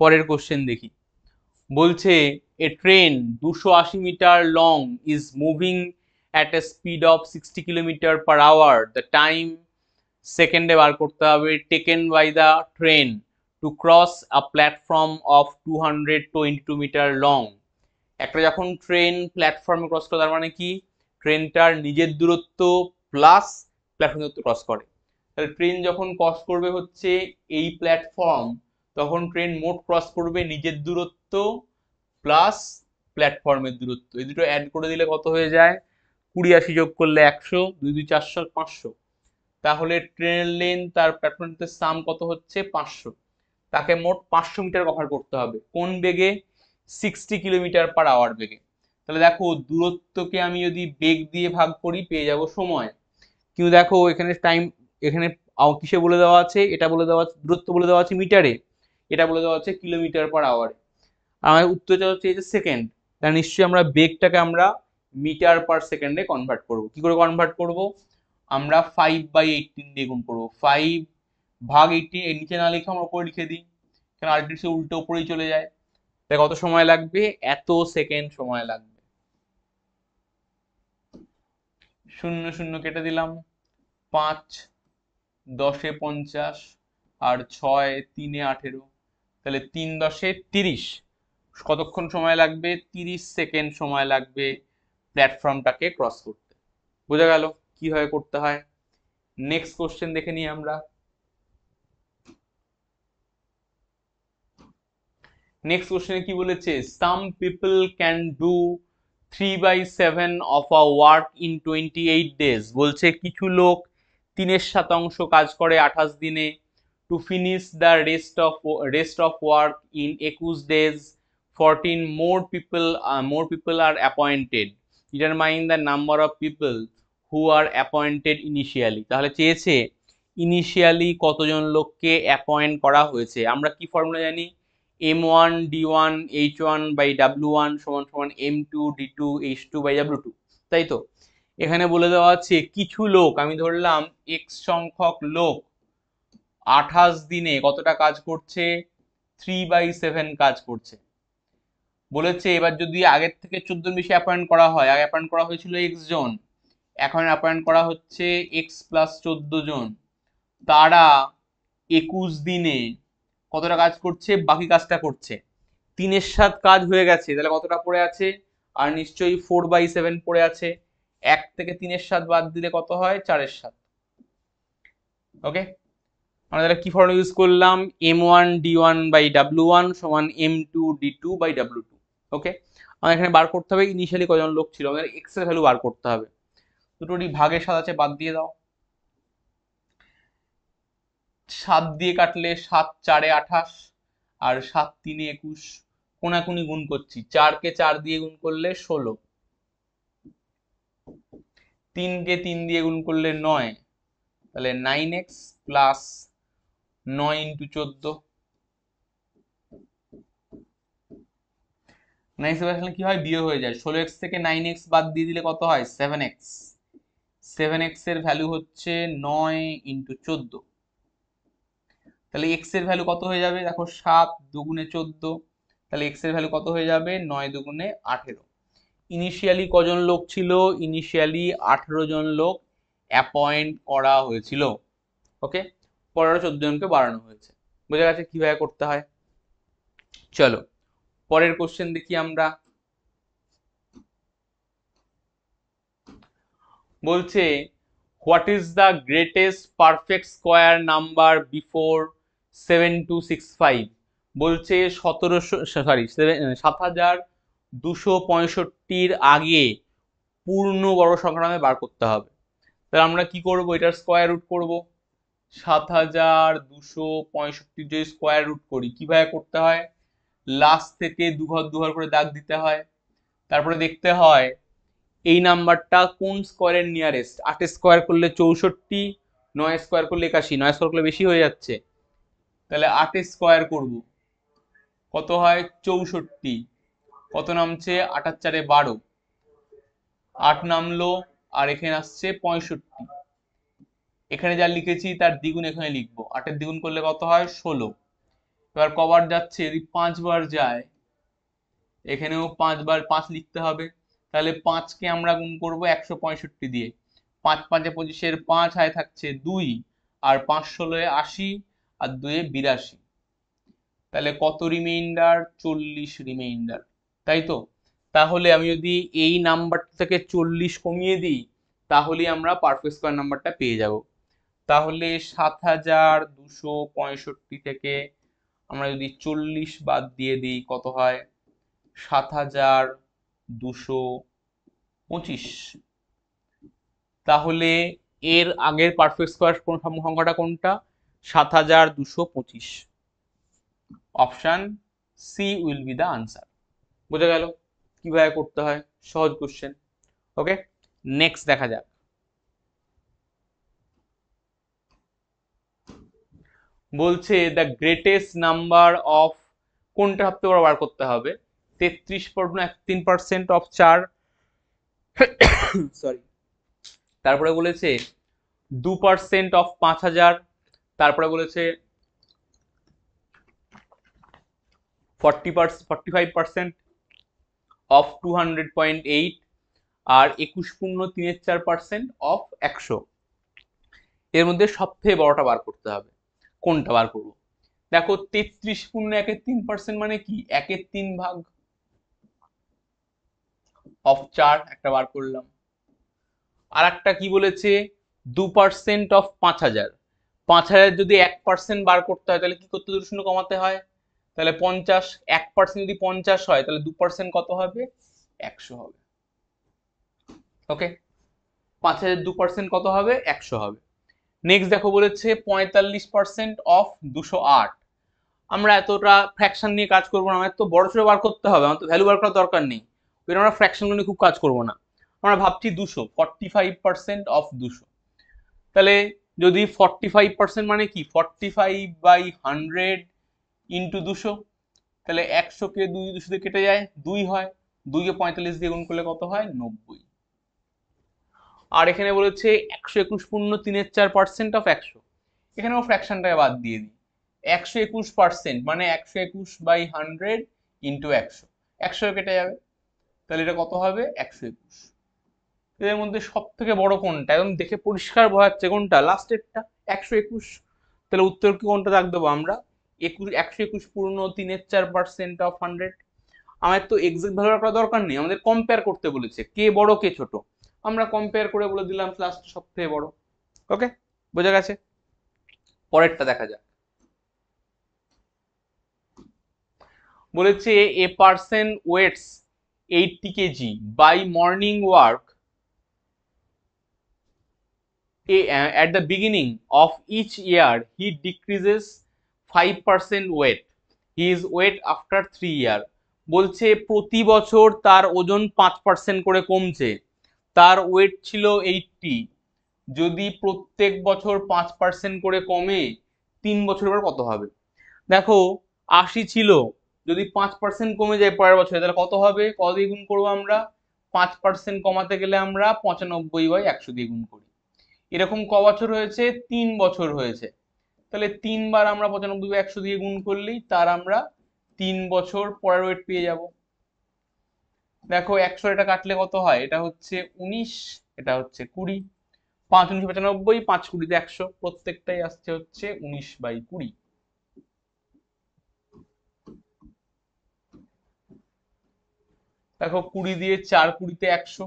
পরের কোশ্চেন দেখি বলছে এ ট্রেন দুশো আশি metre long is moving at a speed of sixty kilometre per hour the time সেকেন্ডে বার করতে হবে taken by the train to cross a platform of 222 metre long একটা যখন ট্রেন প্ল্যাটফর্মে ক্রস করে তার মানে কি ট্রেনটার নিজের দূরত্ব প্লাস প্ল্যাটফর্ম দূরত্ব ক্রস করে তাহলে ট্রেন যখন ক্রস করবে হচ্ছে এই প্ল্যাটফর্ম তখন ট্রেন মোট ক্রস করবে নিজের দূরত্ব প্লাস প্ল্যাটফর্মের দূরত্ব এই দুটো অ্যাড করে দিলে কত হয়ে যায় কুড়ি আশি যোগ করলে একশো দুই দুই চারশো পাঁচশো তাহলে ট্রেনের লেন তার প্ল্যাটফর্মের সাম কত হচ্ছে পাঁচশো তাকে মোট পাঁচশো মিটার কভার করতে হবে কোন বেগে সিক্সটি কিলোমিটার পার আওয়ার বেগে তাহলে দেখো দূরত্বকে আমি যদি বেগ দিয়ে ভাগ করি পেয়ে যাব সময় কিন্তু দেখো এখানে টাইম এখানে কিসে বলে দেওয়া আছে এটা বলে দেওয়া আছে দূরত্ব বলে দেওয়া আছে মিটারে এটা বলে দেওয়া আছে কিলোমিটার পার আওয়ারে আমার যা হচ্ছে এই যে সেকেন্ড তাহলে নিশ্চয়ই আমরা বেগটাকে আমরা মিটার পার সেকেন্ডে কনভার্ট করব কি করে কনভার্ট করব আমরা ফাইভ বাই এইটিন দিয়ে গুণ করবো ফাইভ ভাগ এইটি এর নিচে না লিখে আমরা উপরে লিখে দিই কেন আলটিসি উল্টো উপরেই চলে যায় তাই কত সময় লাগবে এত সেকেন্ড সময় লাগবে শূন্য শূন্য কেটে দিলাম পাঁচ দশে পঞ্চাশ আর ছয় তিনে আঠেরো তাহলে তিন দশে তিরিশ কতক্ষণ সময় লাগবে তিরিশ সেকেন্ড সময় লাগবে প্ল্যাটফর্মটাকে ক্রস করতে বোঝা গেল কীভাবে করতে হয় নেক্সট কোশ্চেন দেখে নিই আমরা নেক্সট কোশ্চেনে কি বলেছে some people can do three by seven of a work in twenty eight days বলছে কিছু লোক তিনের শতাংশ কাজ করে আঠাশ দিনে to finish the rest of rest of work in একুশ days fourteen more people more people are appointed determine the number of people who are appointed initially তাহলে চেয়েছে ইনিশিয়ালি কতজন লোককে অ্যাপয়েন্ট করা হয়েছে আমরা কি ফর্মুলা জানি M one D one H one by W one সমান সমান M two D two H two by W two তাই তো এখানে বলে দেওয়া আছে কিছু লোক আমি ধরলাম এক্স সংখ্যক লোক আঠাশ দিনে কতটা কাজ করছে থ্রি বাই সেভেন কাজ করছে বলেছে এবার যদি আগের থেকে চোদ্দ বেশি অ্যাপয়েন্ট করা হয় আগে অ্যাপয়েন্ট করা হয়েছিল এক্স জন এখন অ্যাপয়েন্ট করা হচ্ছে এক্স প্লাস চোদ্দ জন তারা একুশ দিনে কতটা কাজ করছে বাকি কাজটা করছে তিনের সাত কাজ হয়ে গেছে তাহলে কতটা পড়ে আছে আর নিশ্চয়ই ফোর বাই সেভেন পড়ে আছে এক থেকে তিনের সাত বাদ দিলে কত হয় চারের সাত ওকে আমরা তাহলে কি ফর্মুলা ইউজ করলাম M one D one by W one সমান M two D two by W two okay আমাদের এখানে বার করতে হবে ইনিশিয়ালি কজন লোক ছিল আমাদের এক্স ভ্যালু বার করতে হবে দুটো ভাগের সাথে আছে বাদ দিয়ে দাও সাত দিয়ে কাটলে সাত চারে আঠাশ আর সাত তিনে একুশ কোনাকুনি গুণ করছি চারকে চার দিয়ে গুণ করলে ষোলো তিনকে তিন দিয়ে গুণ করলে নয় তাহলে নাইন এক্স প্লাস নয় ইন্টু চোদ্দ নাইন মানে কি হয় বিয়ে হয়ে যায় ষোলো এক্স থেকে নাইন এক্স বাদ দিয়ে দিলে কত হয় সেভেন এক্স সেভেন এক্স এর ভ্যালু হচ্ছে নয় ইন্টু চোদ্দ তাহলে এক্স এর ভ্যালু কত হয়ে যাবে দেখো সাত দুগুণে চোদ্দ তাহলে এক্স এর ভ্যালু কত হয়ে যাবে নয় দুগুণে আঠেরো ইনিশিয়ালি কজন লোক ছিল ইনিশিয়ালি আঠেরো জন লোক অ্যাপয়েন্ট করা হয়েছিল ওকে পরেরও চোদ্দ জনকে বাড়ানো হয়েছে বোঝা গেছে কিভাবে করতে হয় চলো পরের কোশ্চেন দেখি আমরা বলছে what is the greatest perfect square number before seven two six five বলছে সতেরোশো সরি সাত হাজার দুশো পঁয়ষট্টির আগে পূর্ণ বড় সংখ্যা নামে বার করতে হবে তাহলে আমরা কি করব এটার স্কোয়ার রুট করব সাত হাজার দুশো পঁয়ষট্টির যদি স্কোয়ার রুট করি কীভাবে করতে হয় লাস্ট থেকে দুঘর দুঘর করে দাগ দিতে হয় তারপরে দেখতে হয় এই নাম্বারটা কোন স্কোয়ারের নিয়ারেস্ট আট স্কোয়ার করলে চৌষট্টি নয় স্কোয়ার করলে একাশি নয় স্কোয়ার করলে বেশি হয়ে যাচ্ছে তাহলে আট স্কোয়ার করব কত হয় চৌষট্টি কত নামছে আটার চারে বারো আট নামলো আর এখানে আসছে পঁয়ষট্টি এখানে যা লিখেছি তার দ্বিগুণ এখানে লিখব আটের দ্বিগুণ করলে কত হয় ষোলো এবার কবার যাচ্ছে যদি পাঁচবার যায় এখানেও পাঁচবার পাঁচ লিখতে হবে তাহলে পাঁচকে আমরা গুণ করবো একশো পঁয়ষট্টি দিয়ে পাঁচ পাঁচে পঁচিশের পাঁচ হয় থাকছে দুই আর পাঁচ ষোলোয় আশি আর দুয়ে বিরাশি তাহলে কত রিমাইন্ডার চল্লিশ রিমাইন্ডার তাই তো তাহলে আমি যদি এই নাম্বারটা থেকে চল্লিশ কমিয়ে দিই তাহলে আমরা পারফেক্ট স্কোয়ার নাম্বারটা পেয়ে যাব তাহলে সাত হাজার দুশো পঁয়ষট্টি থেকে আমরা যদি চল্লিশ বাদ দিয়ে দিই কত হয় সাত হাজার দুশো পঁচিশ তাহলে এর আগের পারফেক্ট স্কোয়ার সংখ্যাটা কোনটা সাত হাজার দুশো পঁচিশ option C will be the answer বোঝা গেল কিভাবে করতে হয় সহজ কোশ্চেন ওকে নেক্সট দেখা যাক বলছে দ্য গ্রেটেস্ট নাম্বার অফ কোনটা ভাবতে পারো বার করতে হবে তেত্রিশ পর্যন্ত তিন পার্সেন্ট অফ চার সরি [COUGHS] তারপরে বলেছে দু পার্সেন্ট অফ পাঁচ হাজার তারপরে বলেছে forty percent forty five percent of two hundred point eight আর একুশ পূর্ণ তিনের চার পার্সেন্ট অফ একশো এর মধ্যে সবথেকে বড়টা বার করতে হবে কোনটা বার করব দেখো তেত্রিশ পূর্ণ একের তিন পার্সেন্ট মানে কি একের তিন ভাগ অফ চার একটা বার করলাম আর একটা কি বলেছে দু পার্সেন্ট অফ পাঁচ হাজার পাঁচ হাজার যদি এক পার্সেন্ট বার করতে হয় তাহলে কি করতে দূর শূন্য কমাতে হয় তাহলে পঞ্চাশ এক পার্সেন্ট যদি পঞ্চাশ হয় তাহলে দু পার্সেন্ট কত হবে একশো হবে ওকে পাঁচ হাজার দু পার্সেন্ট কত হবে একশো হবে নেক্সট দেখো বলেছে পঁয়তাল্লিশ পার্সেন্ট অফ দুশো আট আমরা এতটা ফ্র্যাকশন নিয়ে কাজ করবো না আমার তো বড় ছোটো বার করতে হবে আমার তো ভ্যালু বার করার দরকার নেই ওই আমরা ফ্র্যাকশনগুলো নিয়ে খুব কাজ করবো না আমরা ভাবছি দুশো ফর্টি ফাইভ পার্সেন্ট অফ দুশো তাহলে যদি ফর্টি ফাইভ পার্সেন্ট মানে কি forty five by hundred into দুশো তাহলে একশোকে দুই দুশো দিয়ে কেটে যায় দুই হয় দুইকে পঁয়তাল্লিশ দিয়ে গুণ করলে কত হয় নব্বই আর এখানে বলেছে একশো একুশ পূর্ণ তিনের চার পার্সেন্ট অফ একশো এখানে ও ফ্র্যাকশনটাকে বাদ দিয়ে দিই একশো একুশ পার্সেন্ট মানে একশো একুশ বাই হান্ড্রেড ইন্টু একশো একশো কেটে যাবে তাহলে এটা কত হবে একশো একুশ এদের মধ্যে সব থেকে বড় কোনটা একদম দেখে পরিষ্কার যাচ্ছে কোনটা লাস্টেরটা একশো একুশ তাহলে উত্তর কি কোনটা রাখ দেবো আমরা একুশ একশো একুশ পূর্ণ তিনের চার পার্সেন্ট অফ হান্ড্রেড আমাদের তো এক্সাক্ট ভ্যালু রাখার দরকার নেই আমাদের কম্পেয়ার করতে বলেছে কে বড় কে ছোট আমরা কম্পেয়ার করে বলে দিলাম লাস্ট সব থেকে বড় ওকে বোঝা গেছে পরেরটা দেখা যাক বলেছে a percent weights eighty kg by morning work at the beginning of each year he decreases 5% weight is weight after 3 year বলছে প্রতি বছর তার ওজন 5% করে কমছে তার ওয়েট ছিল 80 যদি প্রত্যেক বছর 5% করে কমে 3 বছর পর কত হবে দেখো 80 ছিল যদি 5% কমে যায় পরের বছরে তাহলে কত হবে কত দিয়ে গুণ করবো আমরা 5% কমাতে গেলে আমরা 95 বাই 100 দিয়ে গুণ করি এরকম ক বছর হয়েছে তিন বছর হয়েছে তাহলে তিনবার আমরা পঁচানব্বই একশো দিয়ে গুণ করলেই তার আমরা তিন বছর পরের ওয়েট পেয়ে যাব দেখো একশো এটা কাটলে কত হয় এটা হচ্ছে উনিশ এটা হচ্ছে কুড়ি পাঁচ উনিশ পঁচানব্বই পাঁচ কুড়িতে একশো প্রত্যেকটাই আসছে হচ্ছে উনিশ বাই কুড়ি দেখো কুড়ি দিয়ে চার কুড়িতে একশো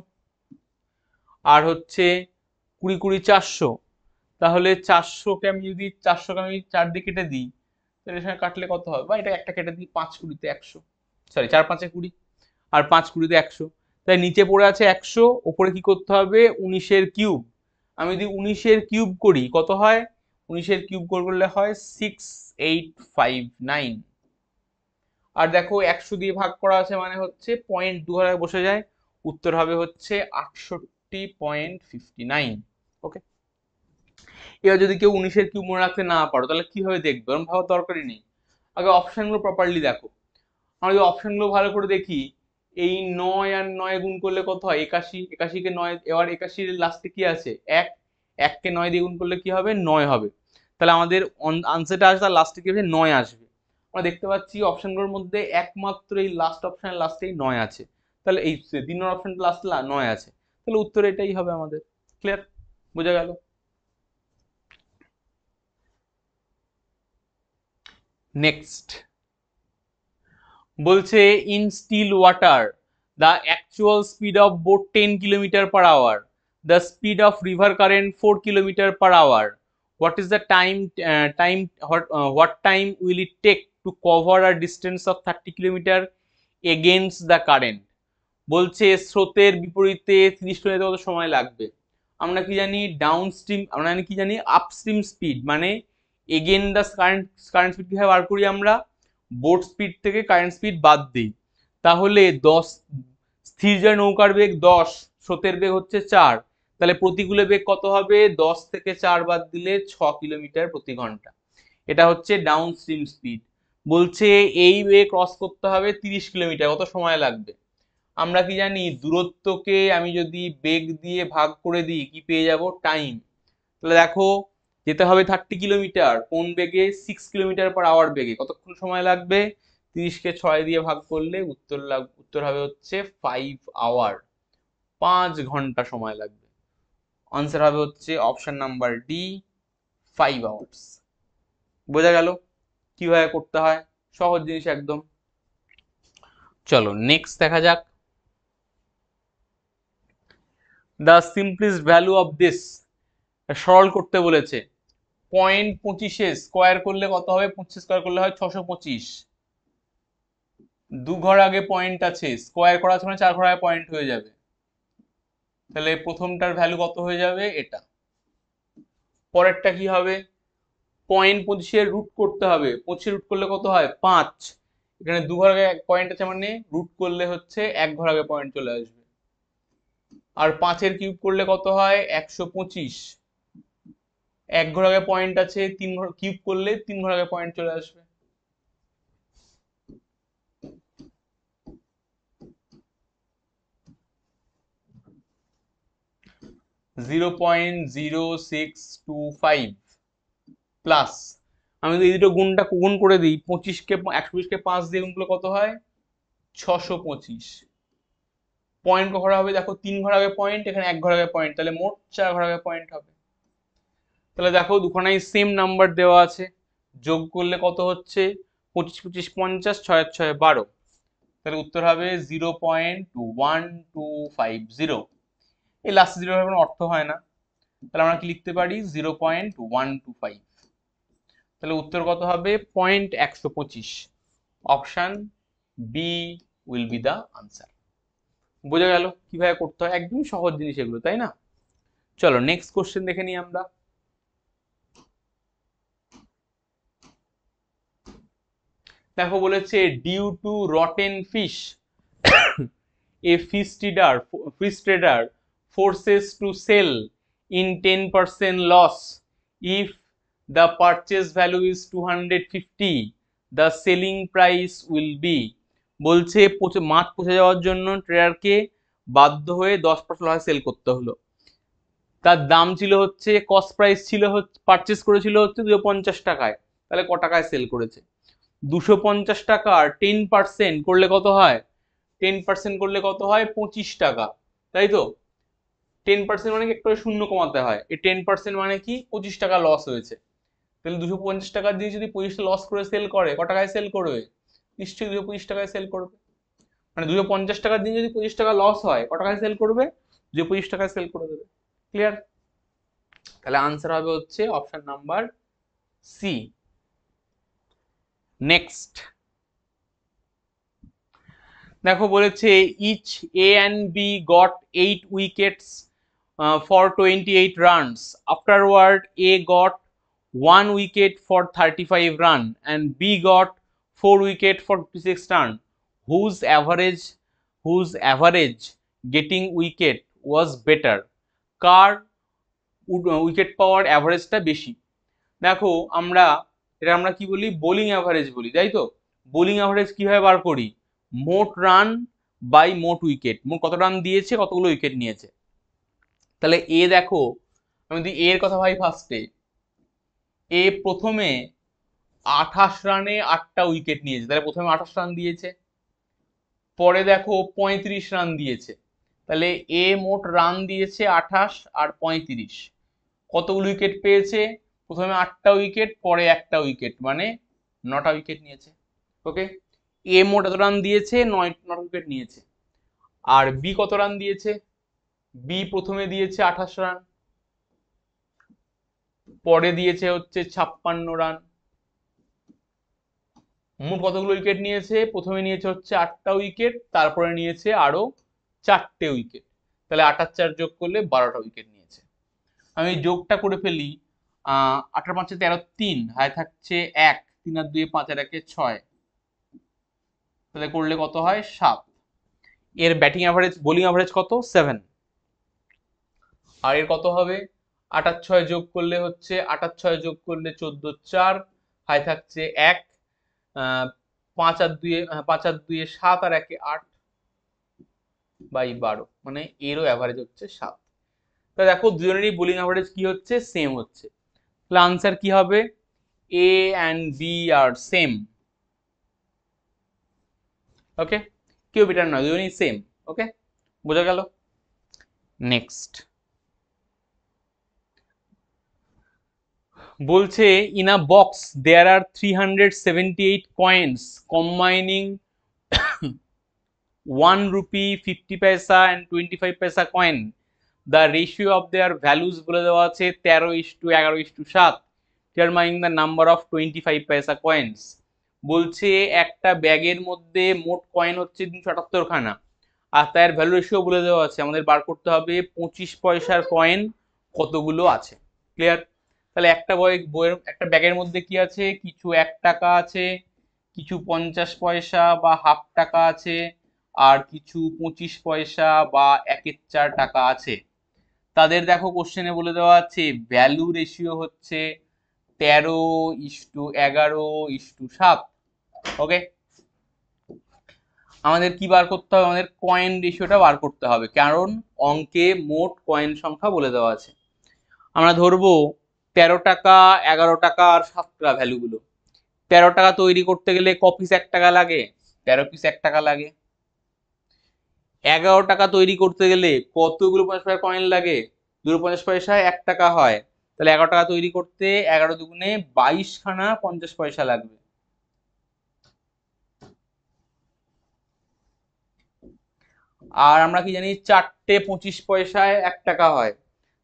আর হচ্ছে কুড়ি কুড়ি চারশো তাহলে কে আমি যদি কে আমি চার দিয়ে কেটে দিই তাহলে সঙ্গে কাটলে কত হবে বা এটা একটা কেটে দিই পাঁচ কুড়িতে একশো সরি চার পাঁচে কুড়ি আর পাঁচ কুড়িতে একশো তাই নিচে পড়ে আছে একশো ওপরে কি করতে হবে উনিশের কিউব আমি যদি উনিশের কিউব করি কত হয় উনিশের কিউব করলে হয় সিক্স এইট ফাইভ নাইন আর দেখো একশো দিয়ে ভাগ করা আছে মানে হচ্ছে পয়েন্ট দু বসে যায় উত্তর হবে হচ্ছে আটষট্টি পয়েন্ট ফিফটি নাইন ওকে এবার যদি কেউ উনিশের কিউ মনে রাখতে না পারো তাহলে কীভাবে দেখবে ওরকম ভাবার দরকারই নেই আগে অপশানগুলো প্রপারলি দেখো আমরা যদি অপশানগুলো ভালো করে দেখি এই নয় আর নয় গুণ করলে কত হয় একাশি একাশিকে নয় এবার একাশির লাস্টে কি আছে এক এককে নয় দিয়ে গুণ করলে কি হবে নয় হবে তাহলে আমাদের আনসারটা আসবে তার লাস্টে কি হবে নয় আসবে আমরা দেখতে পাচ্ছি অপশানগুলোর মধ্যে একমাত্র এই লাস্ট অপশানের লাস্টেই নয় আছে তাহলে এই তিন নম্বর অপশানটা লাস্টে নয় আছে তাহলে উত্তর এটাই হবে আমাদের ক্লিয়ার বোঝা গেল নেক্সট বলছে in still water the actual speed of boat ten kilometre per hour the speed of river current four kilometre per hour what is the time time time time uh, uh, what time will it take to cover a distance of 30 kilometer against the current বলছে স্রোতের বিপরীতে 30 kilometre কত সময় লাগবে আমরা কি জানি down stream আমরা জানি কি জানি আপস্ট্রিম স্পিড মানে again the current current speed কীভাবে বার করি আমরা বোট স্পিড থেকে কারেন্ট স্পিড বাদ দিই তাহলে দশ স্থির জয় নৌকার বেগ দশ স্রোতের বেগ হচ্ছে চার তাহলে প্রতিকূলে বেগ কত হবে দশ থেকে চার বাদ দিলে ছ কিলোমিটার প্রতি ঘন্টা এটা হচ্ছে ডাউন স্ট্রিম স্পিড বলছে এই বেগ ক্রস করতে হবে তিরিশ কিলোমিটার কত সময় লাগবে আমরা কি জানি দূরত্বকে আমি যদি বেগ দিয়ে ভাগ করে দিই কি পেয়ে যাব টাইম তাহলে দেখো যেতে হবে থার্টি কিলোমিটার কোন বেগে সিক্স কিলোমিটার পার আওয়ার বেগে কতক্ষণ সময় লাগবে তিরিশকে ছয় দিয়ে ভাগ করলে উত্তর লাগ উত্তর হবে হচ্ছে ফাইভ আওয়ার পাঁচ ঘন্টা সময় লাগবে আনসার হবে হচ্ছে option number D five hours বোঝা গেল কিভাবে করতে হয় সহজ জিনিস একদম চলো নেক্সট দেখা যাক the simplest value of this সরল করতে বলেছে পয়েন্ট পঁচিশে স্কোয়ার করলে কত হবে পঁচিশ স্কোয়ার করলে হয় ছশো পঁচিশ দু ঘর আগে পয়েন্ট আছে স্কোয়ার করার সময় মানে চার ঘর আগে পয়েন্ট হয়ে যাবে তাহলে প্রথমটার ভ্যালু কত হয়ে যাবে এটা পরেরটা কি হবে পয়েন্ট পঁচিশে রুট করতে হবে পঁচিশে রুট করলে কত হয় পাঁচ এখানে দু ঘর আগে পয়েন্ট আছে মানে রুট করলে হচ্ছে এক ঘর আগে পয়েন্ট চলে আসবে আর পাঁচের কিউব করলে কত হয় একশো পঁচিশ এক ঘর পয়েন্ট আছে তিন ঘর কিউব করলে তিন ঘর পয়েন্ট চলে আসবে zero point zero six two five plus আমি যদি এই দুটো গুণটা গুণ করে দিই পঁচিশকে একশো পঁচিশকে পাঁচ দিয়ে গুণগুলো কত হয় ছশো পঁচিশ পয়েন্ট ঘর হবে দেখো তিন ঘর আগে পয়েন্ট এখানে এক ঘর আগে পয়েন্ট তাহলে মোট চার ঘর আগে পয়েন্ট হবে তাহলে দেখো দুখানাই সেম নাম্বার দেওয়া আছে যোগ করলে কত হচ্ছে পঁচিশ পঁচিশ পঞ্চাশ ছয় ছয় বারো তাহলে উত্তর হবে zero point two one two five zero এই লাস্ট জিরো কোনো অর্থ হয় না তাহলে আমরা কি লিখতে পারি zero point one two five তাহলে উত্তর কত হবে পয়েন্ট একশো পঁচিশ option B will be the answer বোঝা গেল কিভাবে করতে হয় একদমই সহজ জিনিস এগুলো তাই না চলো নেক্সট কোশ্চেন দেখে নিই আমরা দেখো বলেছে due to rotten fish a fish trader fish trader forces to sell in ten percent loss if the purchase value is two hundred fifty the selling price will be বলছে পচে মাছ পচে যাওয়ার জন্য ট্রেডারকে বাধ্য হয়ে দশ পার্সেন্ট লসে সেল করতে হলো তার দাম ছিল হচ্ছে কস্ট প্রাইস ছিল পারচেস করেছিল হচ্ছে দুশো পঞ্চাশ টাকায় তাহলে ক টাকায় সেল করেছে দুশো পঞ্চাশ টাকার টেন পার্সেন্ট করলে কত হয় টেন পার্সেন্ট করলে কত হয় পঁচিশ টাকা তাই তো টেন পার্সেন্ট মানে একটু শূন্য কমাতে হয় এই টেন পার্সেন্ট মানে কি পঁচিশ টাকা লস হয়েছে তাহলে দুশো পঞ্চাশ টাকার দিয়ে যদি পঁচিশটা লস করে সেল করে ক টাকায় সেল করবে নিশ্চয়ই দুশো পঁচিশ টাকায় সেল করবে মানে দুশো পঞ্চাশ টাকার দিন যদি পঁচিশ টাকা লস হয় ক টাকায় সেল করবে দুশো পঁচিশ টাকায় সেল করে দেবে ক্লিয়ার তাহলে আনসার হবে হচ্ছে অপশন নাম্বার সি নেক্সট দেখো বলেছে each A and B got eight wickets for twenty eight runs afterward A got one wicket for thirty five run and B got four wicket for six turn whose average whose average getting wicket was better কার wicket পাওয়ার অ্যাভারেজটা বেশি দেখো আমরা এটা আমরা কি বলি বোলিং অ্যাভারেজ বলি তাই তো বোলিং অ্যাভারেজ কীভাবে বার করি মোট রান বাই মোট উইকেট মোট কত রান দিয়েছে কতগুলো উইকেট নিয়েছে তাহলে এ দেখো আমি যদি এর কথা ভাই ফার্স্টে এ প্রথমে আঠাশ রানে আটটা উইকেট নিয়েছে তাহলে প্রথমে আঠাশ রান দিয়েছে পরে দেখো পঁয়ত্রিশ রান দিয়েছে তাহলে এ মোট রান দিয়েছে আঠাশ আর পঁয়ত্রিশ কত উইকেট পেয়েছে প্রথমে আটটা উইকেট পরে একটা উইকেট মানে নটা উইকেট নিয়েছে ওকে এ মোট এত রান দিয়েছে নয় নটা উইকেট নিয়েছে আর বি কত রান দিয়েছে বি প্রথমে দিয়েছে আঠাশ রান পরে দিয়েছে হচ্ছে ছাপ্পান্ন রান মোট কতগুলো উইকেট নিয়েছে প্রথমে নিয়েছে হচ্ছে আটটা উইকেট তারপরে নিয়েছে আরও চারটে উইকেট তাহলে আটার চার যোগ করলে বারোটা উইকেট নিয়েছে আমি যোগটা করে ফেলি আঠারো পাঁচে তেরো তিন হায় থাকছে এক তিন আর দুয়ে পাঁচ আর একে ছয় তাহলে করলে কত হয় সাত এর ব্যাটিং অ্যাভারেজ বোলিং অ্যাভারেজ কত সেভেন আর এর কত হবে আটার ছয় যোগ করলে হচ্ছে আটার ছয় যোগ করলে চোদ্দ চার হায় থাকছে এক পাঁচ আর দুয়ে পাঁচ আর দুয়ে সাত আর একে আট বাই বারো মানে এরও অ্যাভারেজ হচ্ছে সাত তা দেখো দুজনেরই বোলিং অ্যাভারেজ কি হচ্ছে সেম হচ্ছে তাহলে আনসার কি হবে A and B are same okay কেউ বেটার নয় দুজনই সেম ওকে বোঝা গেল নেক্সট বলছে in a box there are three hundred seventy eight combining one rupee fifty paisa and twenty five paisa coin the ratio of their values বলে দেওয়া আছে তেরো ইস টু এগারো ইস টু সাত determining the number of twenty five paisa coins বলছে একটা ব্যাগের মধ্যে মোট কয়েন হচ্ছে তিনশো আটাত্তরখানা আর তার ভ্যালু রেশিও বলে দেওয়া আছে আমাদের বার করতে হবে পঁচিশ পয়সার কয়েন কতগুলো আছে ক্লিয়ার তাহলে একটা বই বইয়ের একটা ব্যাগের মধ্যে কি আছে কিছু এক টাকা আছে কিছু পঞ্চাশ পয়সা বা হাফ টাকা আছে আর কিছু পঁচিশ পয়সা বা একের চার টাকা আছে তাদের দেখো কোশ্চেনে বলে দেওয়া আছে ভ্যালু রেশিও হচ্ছে তেরো ইস্টু এগারো ইস্টু সাত ওকে আমাদের কি বার করতে হবে আমাদের কয়েন রেশিওটা বার করতে হবে কারণ অঙ্কে মোট কয়েন সংখ্যা বলে দেওয়া আছে আমরা ধরবো তেরো টাকা এগারো টাকা আর সাত টাকা ভ্যালুগুলো তেরো টাকা তৈরি করতে গেলে ক পিস এক টাকা লাগে তেরো পিস এক টাকা লাগে এগারো টাকা তৈরি করতে গেলে কতগুলো পঞ্চাশ পয়সা কয়েন লাগে দুটো পঞ্চাশ পয়সা এক টাকা হয় তাহলে এগারো টাকা তৈরি করতে এগারো দুগুণে বাইশখানা পঞ্চাশ পয়সা লাগবে আর আমরা কি জানি চারটে পঁচিশ পয়সায় এক টাকা হয়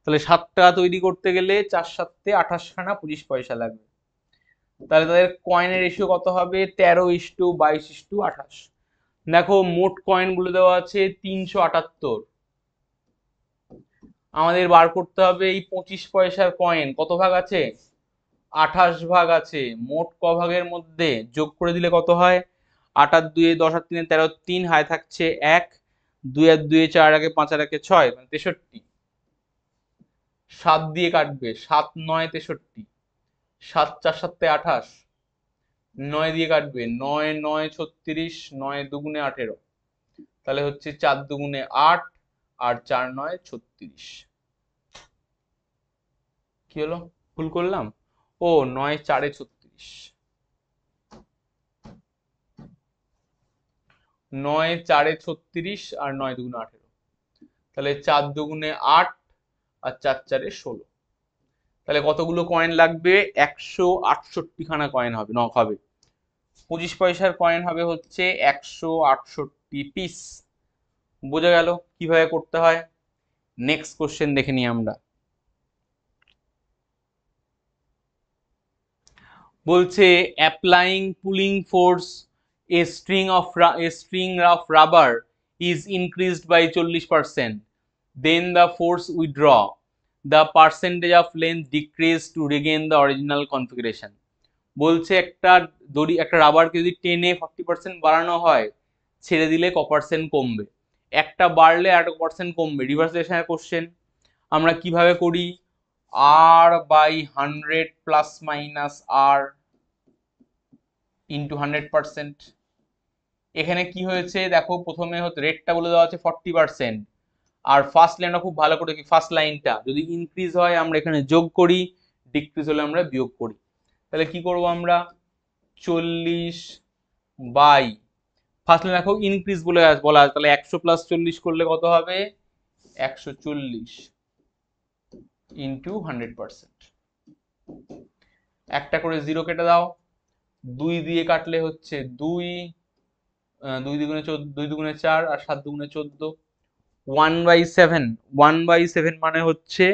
তাহলে সাতটা তৈরি করতে গেলে চার সাততে আঠাশ খানা পঁচিশ পয়সা লাগবে তাহলে তাদের কয়েনের রেশিও কত হবে তেরো ইস টু বাইশ ইস টু আঠাশ দেখো মোট কয়েনগুলো দেওয়া আছে তিনশো আটাত্তর আমাদের বার করতে হবে এই পঁচিশ পয়সার কয়েন কত ভাগ আছে আঠাশ ভাগ আছে মোট ক ভাগের মধ্যে যোগ করে দিলে কত হয় আটার দুয়ে দশ আর তিনে তেরো তিন হায় থাকছে এক দুই আর দুয়ে চার আগে পাঁচ আর আগে ছয় মানে তেষট্টি সাত দিয়ে কাটবে সাত নয় তেষট্টি সাত চার সাতে আঠাশ নয় দিয়ে কাটবে নয় নয় ছত্রিশ নয় দুগুণে আঠেরো তাহলে হচ্ছে চার দুগুণে আট আর চার নয় ছত্রিশ কি হলো ভুল করলাম ও নয় চারে ছত্রিশ নয় চারে ছত্রিশ আর নয় দুগুণে আঠেরো তাহলে চার দুগুণে আট আর চার চারে ষোলো তাহলে কতগুলো কয়েন লাগবে একশো আটষট্টিখানা কয়েন হবে নক হবে পঁচিশ পয়সার কয়েন হবে হচ্ছে একশো আটষট্টি পিস বোঝা গেল কিভাবে করতে হয় নেক্সট কোশ্চেন দেখে নিই আমরা বলছে applying pulling force a string of a string of rubber is increased by চল্লিশ percent Then the force withdraw. The percentage of length decrease to regain the original configuration. বলছে একটা দড়ি একটা রাবারকে যদি টেনে ফর্টি পার্সেন্ট বাড়ানো হয় ছেড়ে দিলে ক পার্সেন্ট কমবে একটা বাড়লে আর পার্সেন্ট কমবে রিভার্সেশনের কোশ্চেন আমরা কিভাবে করি R by hundred plus minus R into hundred percent এখানে কি হয়েছে দেখো প্রথমে রেটটা বলে দেওয়া আছে ফর্টি পার্সেন্ট আর ফার্স্ট লাইনটা খুব ভালো করে কি ফার্স্ট লাইনটা যদি ইনক্রিজ হয় আমরা এখানে যোগ করি ডিক্রিজ হলে আমরা বিয়োগ করি তাহলে কি করব আমরা চল্লিশ বাই ফার্স্ট লাইন এখন ইনক্রিজ বলে বলা তাহলে একশো প্লাস চল্লিশ করলে কত হবে একশো চল্লিশ ইন্টু হান্ড্রেড পারসেন্ট একটা করে জিরো কেটে দাও দুই দিয়ে কাটলে হচ্ছে দুই দুই দুগুণে চোদ্দ দুই দুগুণে চার আর সাত দুগুণে চোদ্দ one by seven one by seven মানে হচ্ছে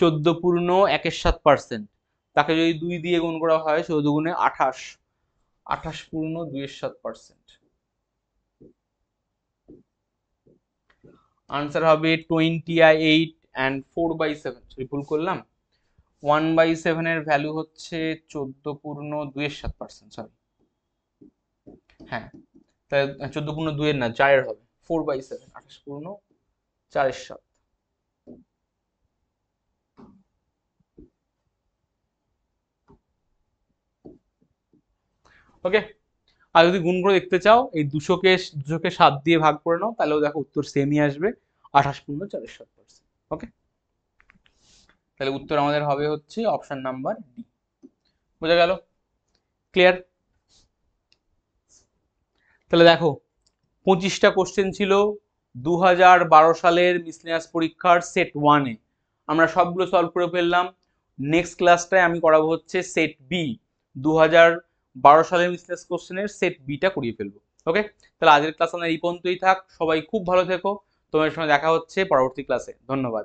চোদ্দ পূর্ণ একের সাত পার্সেন্ট তাকে যদি দুই দিয়ে গুণ করা হয় চোদ্দ গুণে আঠাশ আঠাশ পূর্ণ দুইয়ের সাত পার্সেন্ট আনসার হবে twenty I eight and four by seven sorry ভুল করলাম ওয়ান বাই সেভেনের ভ্যালু হচ্ছে চোদ্দ পূর্ণ দুইয়ের সাত পার্সেন্ট সরি হ্যাঁ তাহলে চোদ্দ পূর্ণ দুইয়ের না চারের হবে ফোর বাই সেভেন আঠাশ পূর্ণ চারের সাত ওকে আর যদি গুণ করে দেখতে চাও এই দুশোকে দুশোকে সাত দিয়ে ভাগ করে নাও তাহলেও দেখো উত্তর সেমই আসবে আঠাশ পূর্ণ চারের সাত পার্সেন্ট ওকে তাহলে উত্তর আমাদের হবে হচ্ছে অপশন নাম্বার ডি বোঝা গেল ক্লিয়ার তাহলে দেখো পঁচিশটা কোশ্চেন ছিল দু সালের মিসলিনাস পরীক্ষার সেট ওয়ানে আমরা সবগুলো সলভ করে ফেললাম নেক্সট ক্লাসটায় আমি করাবো হচ্ছে সেট বি দু সালের মিসলিনাস কোশ্চেনের সেট বিটা করিয়ে ফেলবো ওকে তাহলে আজকের ক্লাস আমাদের এই পর্যন্তই থাক সবাই খুব ভালো থেকো তোমাদের সঙ্গে দেখা হচ্ছে পরবর্তী ক্লাসে ধন্যবাদ